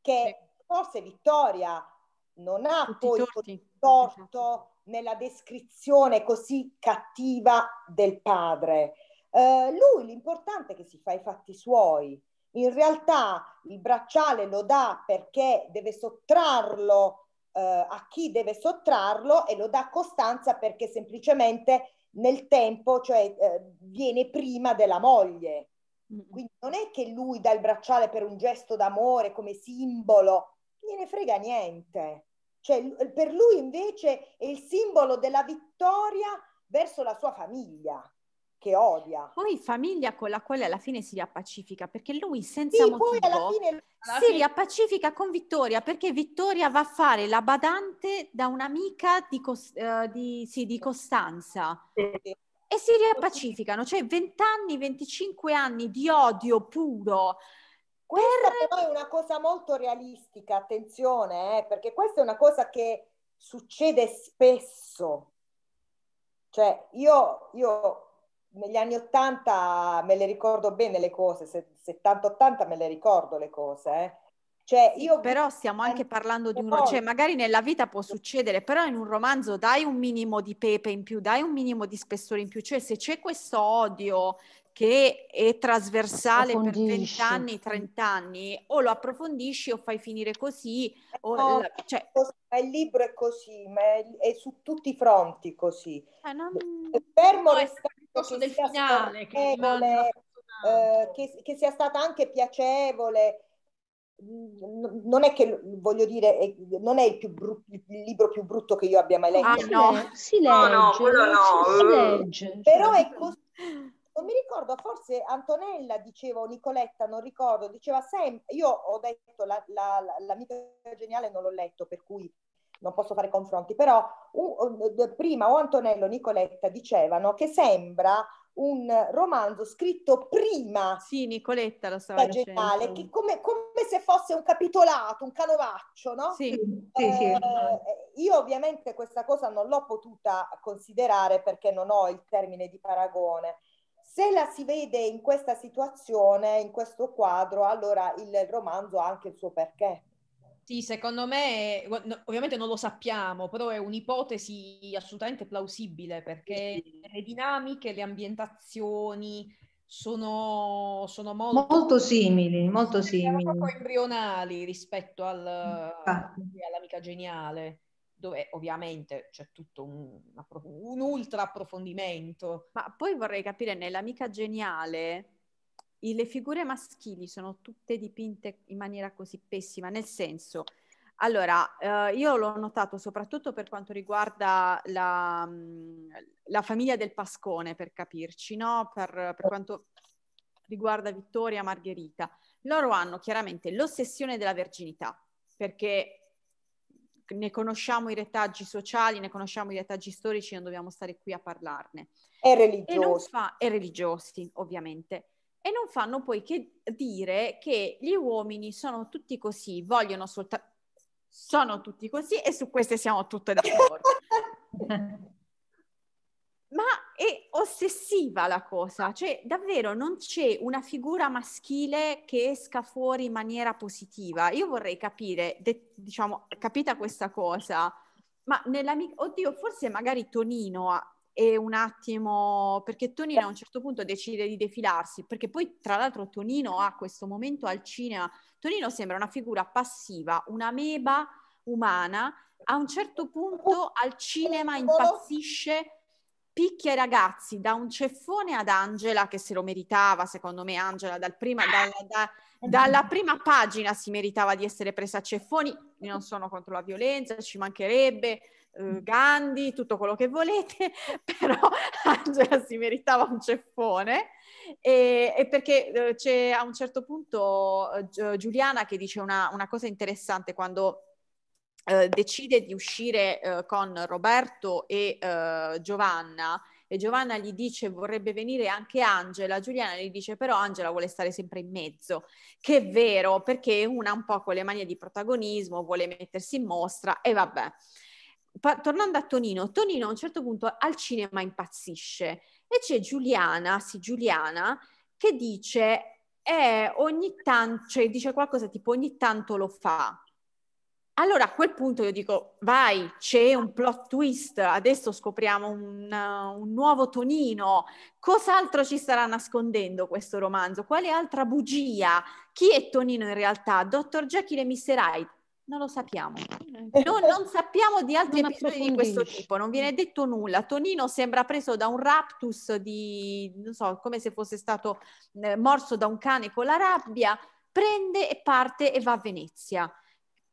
che forse Vittoria non ha poi torti. torto esatto nella descrizione così cattiva del padre. Eh, lui l'importante è che si fa i fatti suoi. In realtà il bracciale lo dà perché deve sottrarlo eh, a chi deve sottrarlo e lo dà a Costanza perché semplicemente nel tempo, cioè eh, viene prima della moglie. Quindi non è che lui dà il bracciale per un gesto d'amore come simbolo, gliene frega niente. Cioè, per lui invece è il simbolo della vittoria verso la sua famiglia che odia. Poi famiglia con la quale alla fine si riappacifica, perché lui senza sì, motivo alla fine, si fine... riappacifica con Vittoria, perché Vittoria va a fare la badante da un'amica di, Cos- uh, di, sì, di Costanza. Sì. E si riappacificano, cioè 20 anni, 25 anni di odio puro, questa però è una cosa molto realistica, attenzione, eh, perché questa è una cosa che succede spesso. Cioè, io, io negli anni 80 me le ricordo bene le cose, 70-80 me le ricordo le cose. Eh. Cioè, io... però stiamo anche parlando di un... Cioè, magari nella vita può succedere, però in un romanzo dai un minimo di pepe in più, dai un minimo di spessore in più. Cioè, se c'è questo odio, che è trasversale per 20 anni, 30 anni, o lo approfondisci o fai finire così. O, no, la, cioè... Il libro è così, ma è, è su tutti i fronti così. Eh, non... Fermo no, restando del finale, che, eh, che, che sia stata anche piacevole, non è che voglio dire, non è il, più brutto, il libro più brutto che io abbia mai ah, letto. Ah, no, si legge, no, no, no. si legge. Però è così classe Antonella diceva, o Nicoletta, non ricordo, diceva sempre, io ho detto la, la, la, la geniale non l'ho letto, per cui non posso fare confronti, però uh, uh, prima o Antonello o Nicoletta dicevano che sembra un romanzo scritto prima sì, Nicoletta lo stava geniale, che come, come, se fosse un capitolato, un canovaccio, no? Sì, eh, sì, sì. Eh, io ovviamente questa cosa non l'ho potuta considerare perché non ho il termine di paragone, se la si vede in questa situazione, in questo quadro, allora il romanzo ha anche il suo perché. Sì, secondo me, eh, ovviamente non lo sappiamo, però è un'ipotesi assolutamente plausibile perché le dinamiche, le ambientazioni sono, sono molto, molto, simili, molto simili. Sono proprio embrionali rispetto al, all'amica geniale dove ovviamente c'è tutto un, un ultra approfondimento. Ma poi vorrei capire, nell'amica geniale, le figure maschili sono tutte dipinte in maniera così pessima, nel senso, allora, eh, io l'ho notato soprattutto per quanto riguarda la, mm, la famiglia del Pascone, per capirci, no? per, per quanto riguarda Vittoria e Margherita. Loro hanno chiaramente l'ossessione della verginità, perché ne conosciamo i retaggi sociali, ne conosciamo i retaggi storici, non dobbiamo stare qui a parlarne. E religiosi. fa, e religiosi, ovviamente. E non fanno poi che dire che gli uomini sono tutti così, vogliono soltanto... Sono tutti così e su queste siamo tutte d'accordo. Ma è ossessiva la cosa, cioè davvero non c'è una figura maschile che esca fuori in maniera positiva. Io vorrei capire, de- diciamo, capita questa cosa, ma nella mia... Oddio, forse magari Tonino ha un attimo, perché Tonino a un certo punto decide di defilarsi, perché poi tra l'altro Tonino ha questo momento al cinema, Tonino sembra una figura passiva, una meba umana, a un certo punto al cinema impazzisce picchia i ragazzi da un ceffone ad Angela, che se lo meritava, secondo me Angela, dal prima, dalla, da, dalla prima pagina si meritava di essere presa a ceffoni, io non sono contro la violenza, ci mancherebbe, eh, mm. Gandhi, tutto quello che volete, però Angela si meritava un ceffone. E, e perché eh, c'è a un certo punto eh, Giuliana che dice una, una cosa interessante quando eh, decide di uscire eh, con Roberto e eh, Giovanna e Giovanna gli dice vorrebbe venire anche Angela, Giuliana gli dice però Angela vuole stare sempre in mezzo, che è vero perché una un po' con le mani di protagonismo vuole mettersi in mostra e vabbè. Pa- tornando a Tonino, Tonino a un certo punto al cinema impazzisce e c'è Giuliana, sì Giuliana, che dice eh, ogni tanto, cioè dice qualcosa tipo ogni tanto lo fa, allora a quel punto io dico, vai, c'è un plot twist, adesso scopriamo un, uh, un nuovo tonino, cos'altro ci starà nascondendo questo romanzo? Quale altra bugia? Chi è Tonino in realtà? Dottor Jackie e Mr. Hyde? Non lo sappiamo. Eh. No, non sappiamo di altri episodi di questo tipo, non viene detto nulla. Tonino sembra preso da un raptus di, non so, come se fosse stato eh, morso da un cane con la rabbia, prende e parte e va a Venezia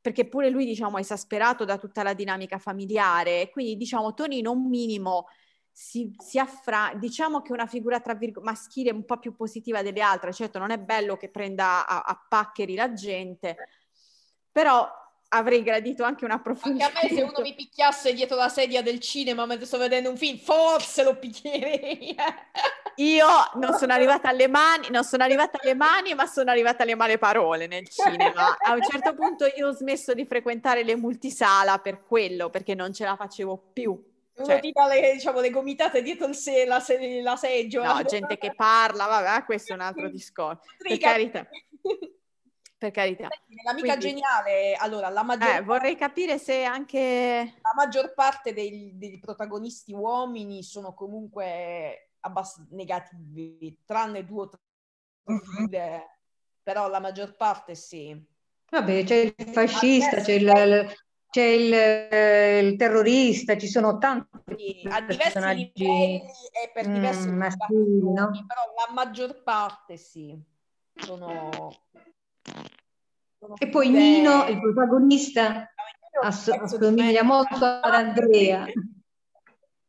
perché pure lui diciamo è esasperato da tutta la dinamica familiare, quindi diciamo Tonino un minimo si, si affra, diciamo che una figura tra virg- maschile un po' più positiva delle altre, certo non è bello che prenda a, a paccheri la gente, però avrei gradito anche un approfondimento. Anche a me se uno mi picchiasse dietro la sedia del cinema mentre sto vedendo un film, forse lo picchierei. Io non sono arrivata alle mani, non sono arrivata alle mani, ma sono arrivata alle male parole nel cinema. A un certo punto io ho smesso di frequentare le multisala per quello, perché non ce la facevo più. Uno cioè, ti le, diciamo, le gomitate dietro se- la, se- la, seggiola. No, gente che parla, vabbè, ah, questo è un altro discorso. Per carità. per carità. L'amica Quindi, geniale, allora, la maggior eh, vorrei capire se anche... La maggior parte dei, dei protagonisti uomini sono comunque abbastanza negativi, tranne due o tre, mm-hmm. però la maggior parte sì. Vabbè, c'è il fascista, c'è il, c'è il, il, terrorista, ci sono tanti a personaggi. diversi livelli e per diversi mm, sì, no? però la maggior parte sì. Sono e poi Nino, il protagonista, assomiglia molto ad Andrea.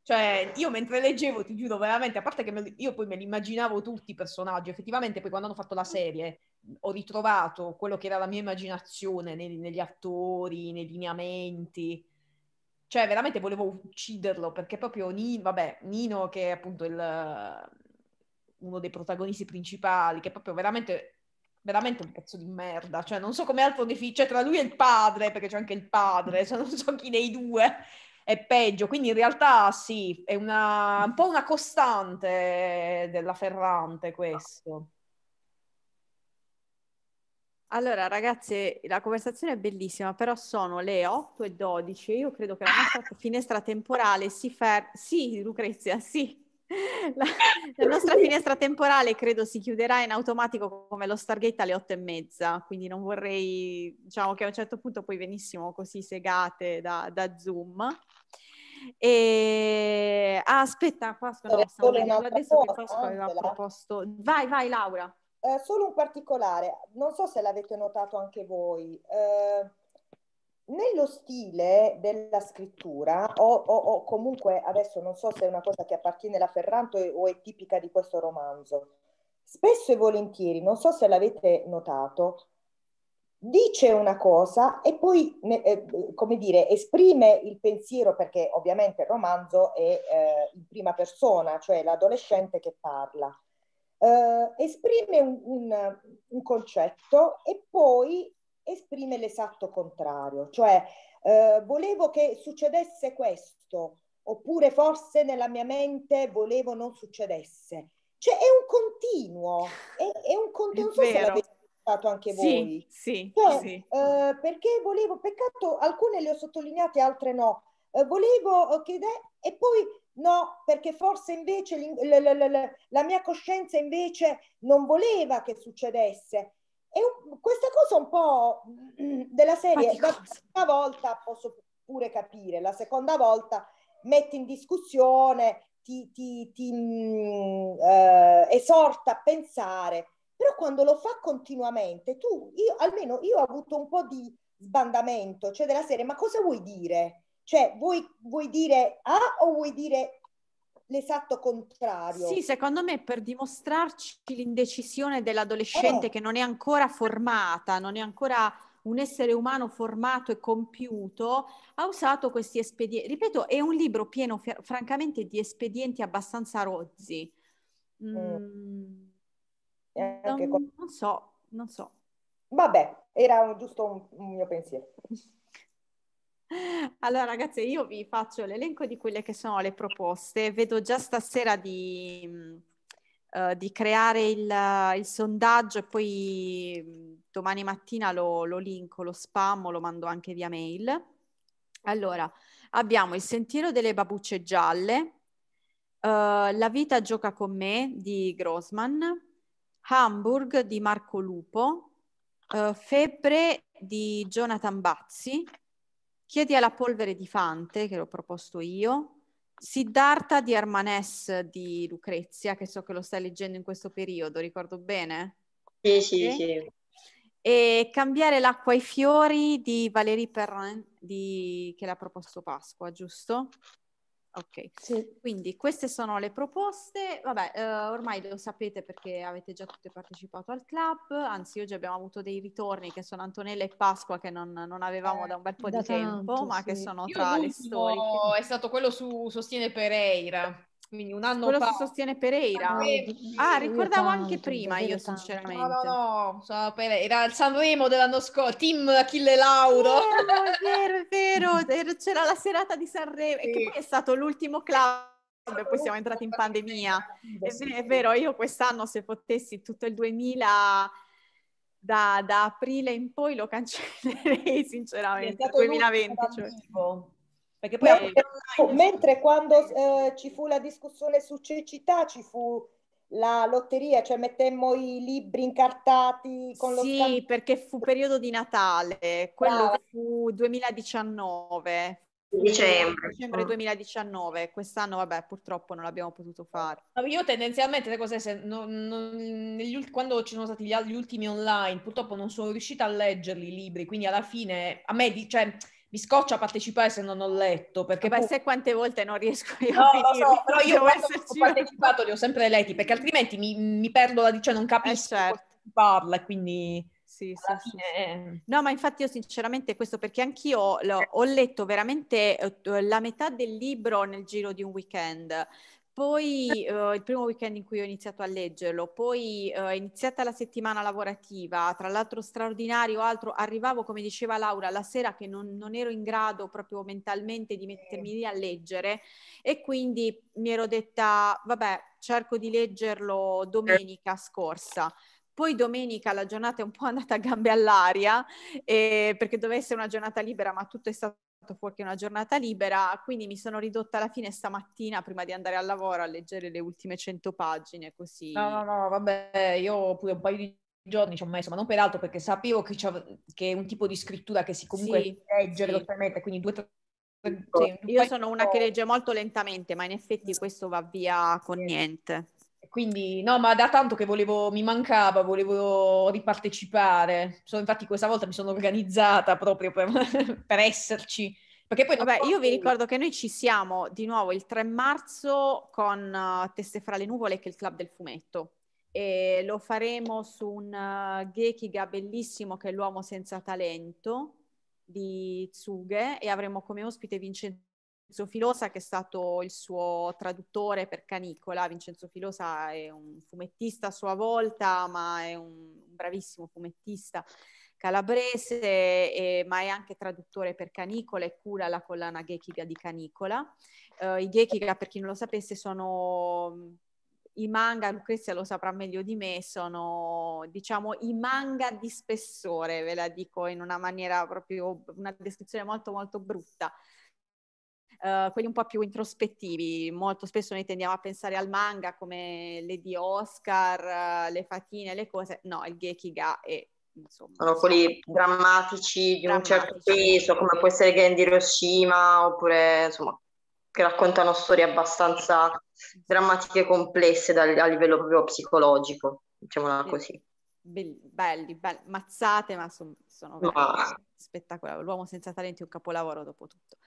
Cioè, io mentre leggevo, ti giuro veramente, a parte che me, io poi me li immaginavo tutti i personaggi, effettivamente poi quando hanno fatto la serie ho ritrovato quello che era la mia immaginazione nei, negli attori, nei lineamenti. Cioè, veramente volevo ucciderlo perché proprio Nino, vabbè, Nino che è appunto il, uno dei protagonisti principali, che proprio veramente veramente un pezzo di merda, cioè non so come altro definire, cioè tra lui e il padre, perché c'è anche il padre, cioè non so chi dei due è peggio, quindi in realtà sì, è una, un po' una costante della Ferrante questo. Allora ragazzi, la conversazione è bellissima, però sono le 8 e 12, io credo che la nostra finestra temporale si fermi, sì Lucrezia, sì, la, la, nostra finestra temporale credo si chiuderà in automatico come lo Stargate alle otto e mezza, quindi non vorrei, diciamo che a un certo punto poi venissimo così segate da, da Zoom. E... Ah, aspetta, Pasqua, no, stavo vedendo adesso cosa, che Pasqua aveva Angela. proposto. Vai, vai Laura. Eh, solo un particolare, non so se l'avete notato anche voi. Eh nello stile della scrittura, o, o, o, comunque adesso non so se è una cosa che appartiene alla Ferranto o è tipica di questo romanzo, spesso e volentieri, non so se l'avete notato, dice una cosa e poi, eh, come dire, esprime il pensiero, perché ovviamente il romanzo è eh, in prima persona, cioè l'adolescente che parla. Eh, esprime un, un, un concetto e poi esprime l'esatto contrario, cioè eh, volevo che succedesse questo, oppure forse nella mia mente volevo non succedesse. Cioè è un continuo, è, è un continuo. È so vero. se l'avete anche sì, voi. Sì, cioè, sì. Eh, perché volevo, peccato, alcune le ho sottolineate, altre no. Eh, volevo chiedere, e poi no, perché forse invece la mia coscienza invece non voleva che succedesse. E questa cosa un po' mm, della serie, la prima volta posso pure capire, la seconda volta mette in discussione, ti, ti, ti mm, eh, esorta a pensare, però quando lo fa continuamente, tu, io, almeno io ho avuto un po' di sbandamento, cioè della serie, ma cosa vuoi dire? Cioè, vuoi, vuoi dire A o vuoi dire l'esatto contrario. Sì, secondo me per dimostrarci l'indecisione dell'adolescente eh. che non è ancora formata, non è ancora un essere umano formato e compiuto, ha usato questi espedienti. Ripeto, è un libro pieno, f- francamente, di espedienti abbastanza rozzi. Mm. Eh, non, con... non so, non so. Vabbè, era giusto un, un mio pensiero. Allora ragazzi, io vi faccio l'elenco di quelle che sono le proposte. Vedo già stasera di, uh, di creare il, il, sondaggio e poi domani mattina lo, lo linko, lo spammo, lo mando anche via mail. Allora, abbiamo il sentiero delle babucce gialle, uh, La vita gioca con me di Grossman, Hamburg di Marco Lupo, uh, Febbre di Jonathan Bazzi, Chiedi alla polvere di Fante, che l'ho proposto io, Siddhartha di Armanes di Lucrezia, che so che lo stai leggendo in questo periodo, ricordo bene? Sì, sì, sì. sì. E Cambiare l'acqua ai fiori di Valérie Perrin, di... che l'ha proposto Pasqua, giusto? Ok, sì. quindi queste sono le proposte, vabbè eh, ormai lo sapete perché avete già tutte partecipato al club, anzi oggi abbiamo avuto dei ritorni che sono Antonella e Pasqua che non, non avevamo eh, da un bel po' di tanto, tempo, ma che sono Io tra le storiche. È stato quello su Sostiene Pereira quindi un anno Quello fa. Quello sostiene Pereira. Ah, ricordavo tanto, esatto, anche prima io tanto. sinceramente. No, no, no, era il Sanremo dell'anno scorso, team Achille Lauro. Vero, vero, vero, c'era la serata di Sanremo, sì. che poi è stato l'ultimo club poi siamo entrati in pandemia. È, vero, io quest'anno se potessi tutto il 2000, da, da aprile in poi lo cancellerei sinceramente, 2020. Cioè. Perché poi mentre, online... mentre quando eh, ci fu la discussione su cecità ci fu la lotteria, cioè mettemmo i libri incartati con lo Sì, scambio. perché fu periodo di Natale, quello ah. fu 2019. Dicembre. dicembre 2019 quest'anno vabbè purtroppo non l'abbiamo potuto fare io tendenzialmente cose se non, non, ulti, quando ci sono stati gli, gli, ultimi online purtroppo non sono riuscita a leggerli i libri quindi alla fine a me cioè mi scoccia a partecipare se non ho letto. Perché Ma poi... sai quante volte non riesco io no, a finirli. No, no, però io quando ho partecipato li ho sempre letti, perché altrimenti mi, mi perdo la... cioè non eh, capisco eh, certo. chi parla, quindi... Sì, sì, sì, sì, No, ma infatti io sinceramente questo perché anch'io l'ho, ho letto veramente eh, la metà del libro nel giro di un weekend. Poi uh, il primo weekend in cui ho iniziato a leggerlo, poi uh, è iniziata la settimana lavorativa, tra l'altro straordinario, altro, arrivavo come diceva Laura la sera che non, non ero in grado proprio mentalmente di mettermi lì a leggere e quindi mi ero detta vabbè cerco di leggerlo domenica scorsa. Poi domenica la giornata è un po' andata a gambe all'aria eh, perché doveva essere una giornata libera ma tutto è stato fuori una giornata libera, quindi mi sono ridotta alla fine stamattina prima di andare al lavoro a leggere le ultime 100 pagine così. No, no, no, vabbè, io pure un paio di giorni ci ho messo, ma non per altro perché sapevo che, che un tipo di scrittura che si comunque sì, legge velocemente, quindi due tre sì, cioè, io sono una che legge molto lentamente, ma in effetti questo va via con niente. Quindi no, ma da tanto che volevo, mi mancava, volevo ripartecipare. So, infatti questa volta mi sono organizzata proprio per, per esserci. Perché poi Vabbè, io vi ricordo che noi ci siamo di nuovo il 3 marzo con uh, Teste fra le nuvole, che è il club del fumetto. E lo faremo su un uh, Gekiga bellissimo che è l'uomo senza talento di Tsuge e avremo come ospite Vincenzo Vincenzo Filosa, che è stato il suo traduttore per Canicola. Vincenzo Filosa è un fumettista a sua volta, ma è un, bravissimo fumettista calabrese, e, ma è anche traduttore per Canicola e cura la collana Gekiga di Canicola. Uh, I Gekiga, per chi non lo sapesse, sono i manga, Lucrezia lo saprà meglio di me, sono diciamo i manga di spessore, ve la dico in una maniera proprio, una descrizione molto molto brutta eh, quelli un po' più introspettivi. Molto spesso noi tendiamo a pensare al manga come le di Oscar, uh, le fatine, le cose. No, il Gekiga è Insomma, sono quelli drammatici di drammatici, un certo peso, come può essere Gandhi Hiroshima, oppure insomma, che raccontano storie abbastanza drammatiche e complesse da, a livello proprio psicologico, diciamola così. Belli, belli, belli mazzate, ma sono, sono ma... spettacolari. L'uomo senza talenti è un capolavoro dopo tutto.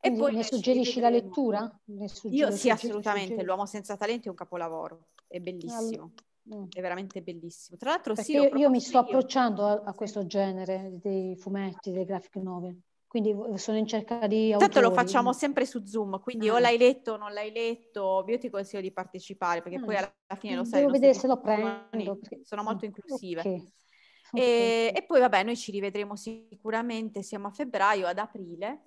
E poi ne suggerisci la lettura? Suggerisci, Io sì, assolutamente. Suggerisci. L'uomo senza talenti è un capolavoro, è bellissimo. Mm. È veramente bellissimo. Tra l'altro, sì, io, io, mi sto io. approcciando a, a, questo genere dei fumetti, dei graphic novel quindi sono in cerca di autori. Tanto lo facciamo sempre su Zoom, quindi ah. o l'hai letto o non l'hai letto, io ti consiglio di partecipare perché ah. poi alla fine lo sai. Devo vedere se lo prendo. Perché... Sono molto inclusive. Okay. Okay. E, e, poi vabbè, noi ci rivedremo sicuramente, siamo a febbraio, ad aprile,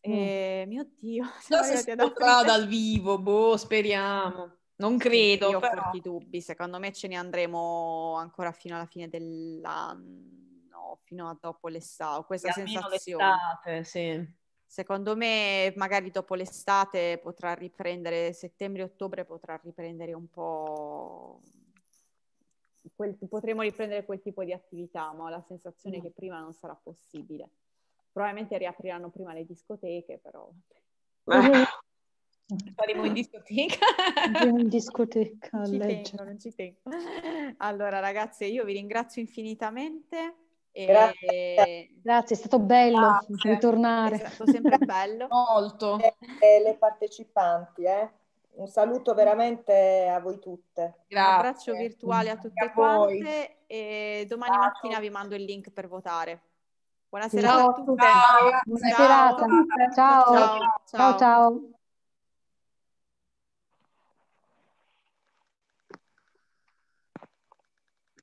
eh, mio Dio, siamo arrivati dal vivo, boh, speriamo. Non credo, Io però. ho forti dubbi, secondo me ce ne andremo ancora fino alla fine dell'anno, fino a dopo l'estate, ho questa e sensazione. L'estate, sì. Secondo me magari dopo l'estate potrà riprendere, settembre-ottobre potrà riprendere un po'... Quel, potremo riprendere quel tipo di attività, ma ho la sensazione mm. che prima non sarà possibile probabilmente riapriranno prima le discoteche, però... Eh. Saremo in discoteca. in discoteca. non ci tengo, non ci tengo. Allora ragazze, io vi ringrazio infinitamente. E... Grazie. Grazie. è stato bello ah, Grazie. ritornare. È stato sempre bello. Molto. E, e le partecipanti, eh? Un saluto veramente a voi tutte. Grazie. Un abbraccio virtuale a tutte a quante e domani Ciao. mattina vi mando il link per votare. Buonasera ciao a tutti. Buona serata. Ciao. Ciao. ciao. ciao. ciao.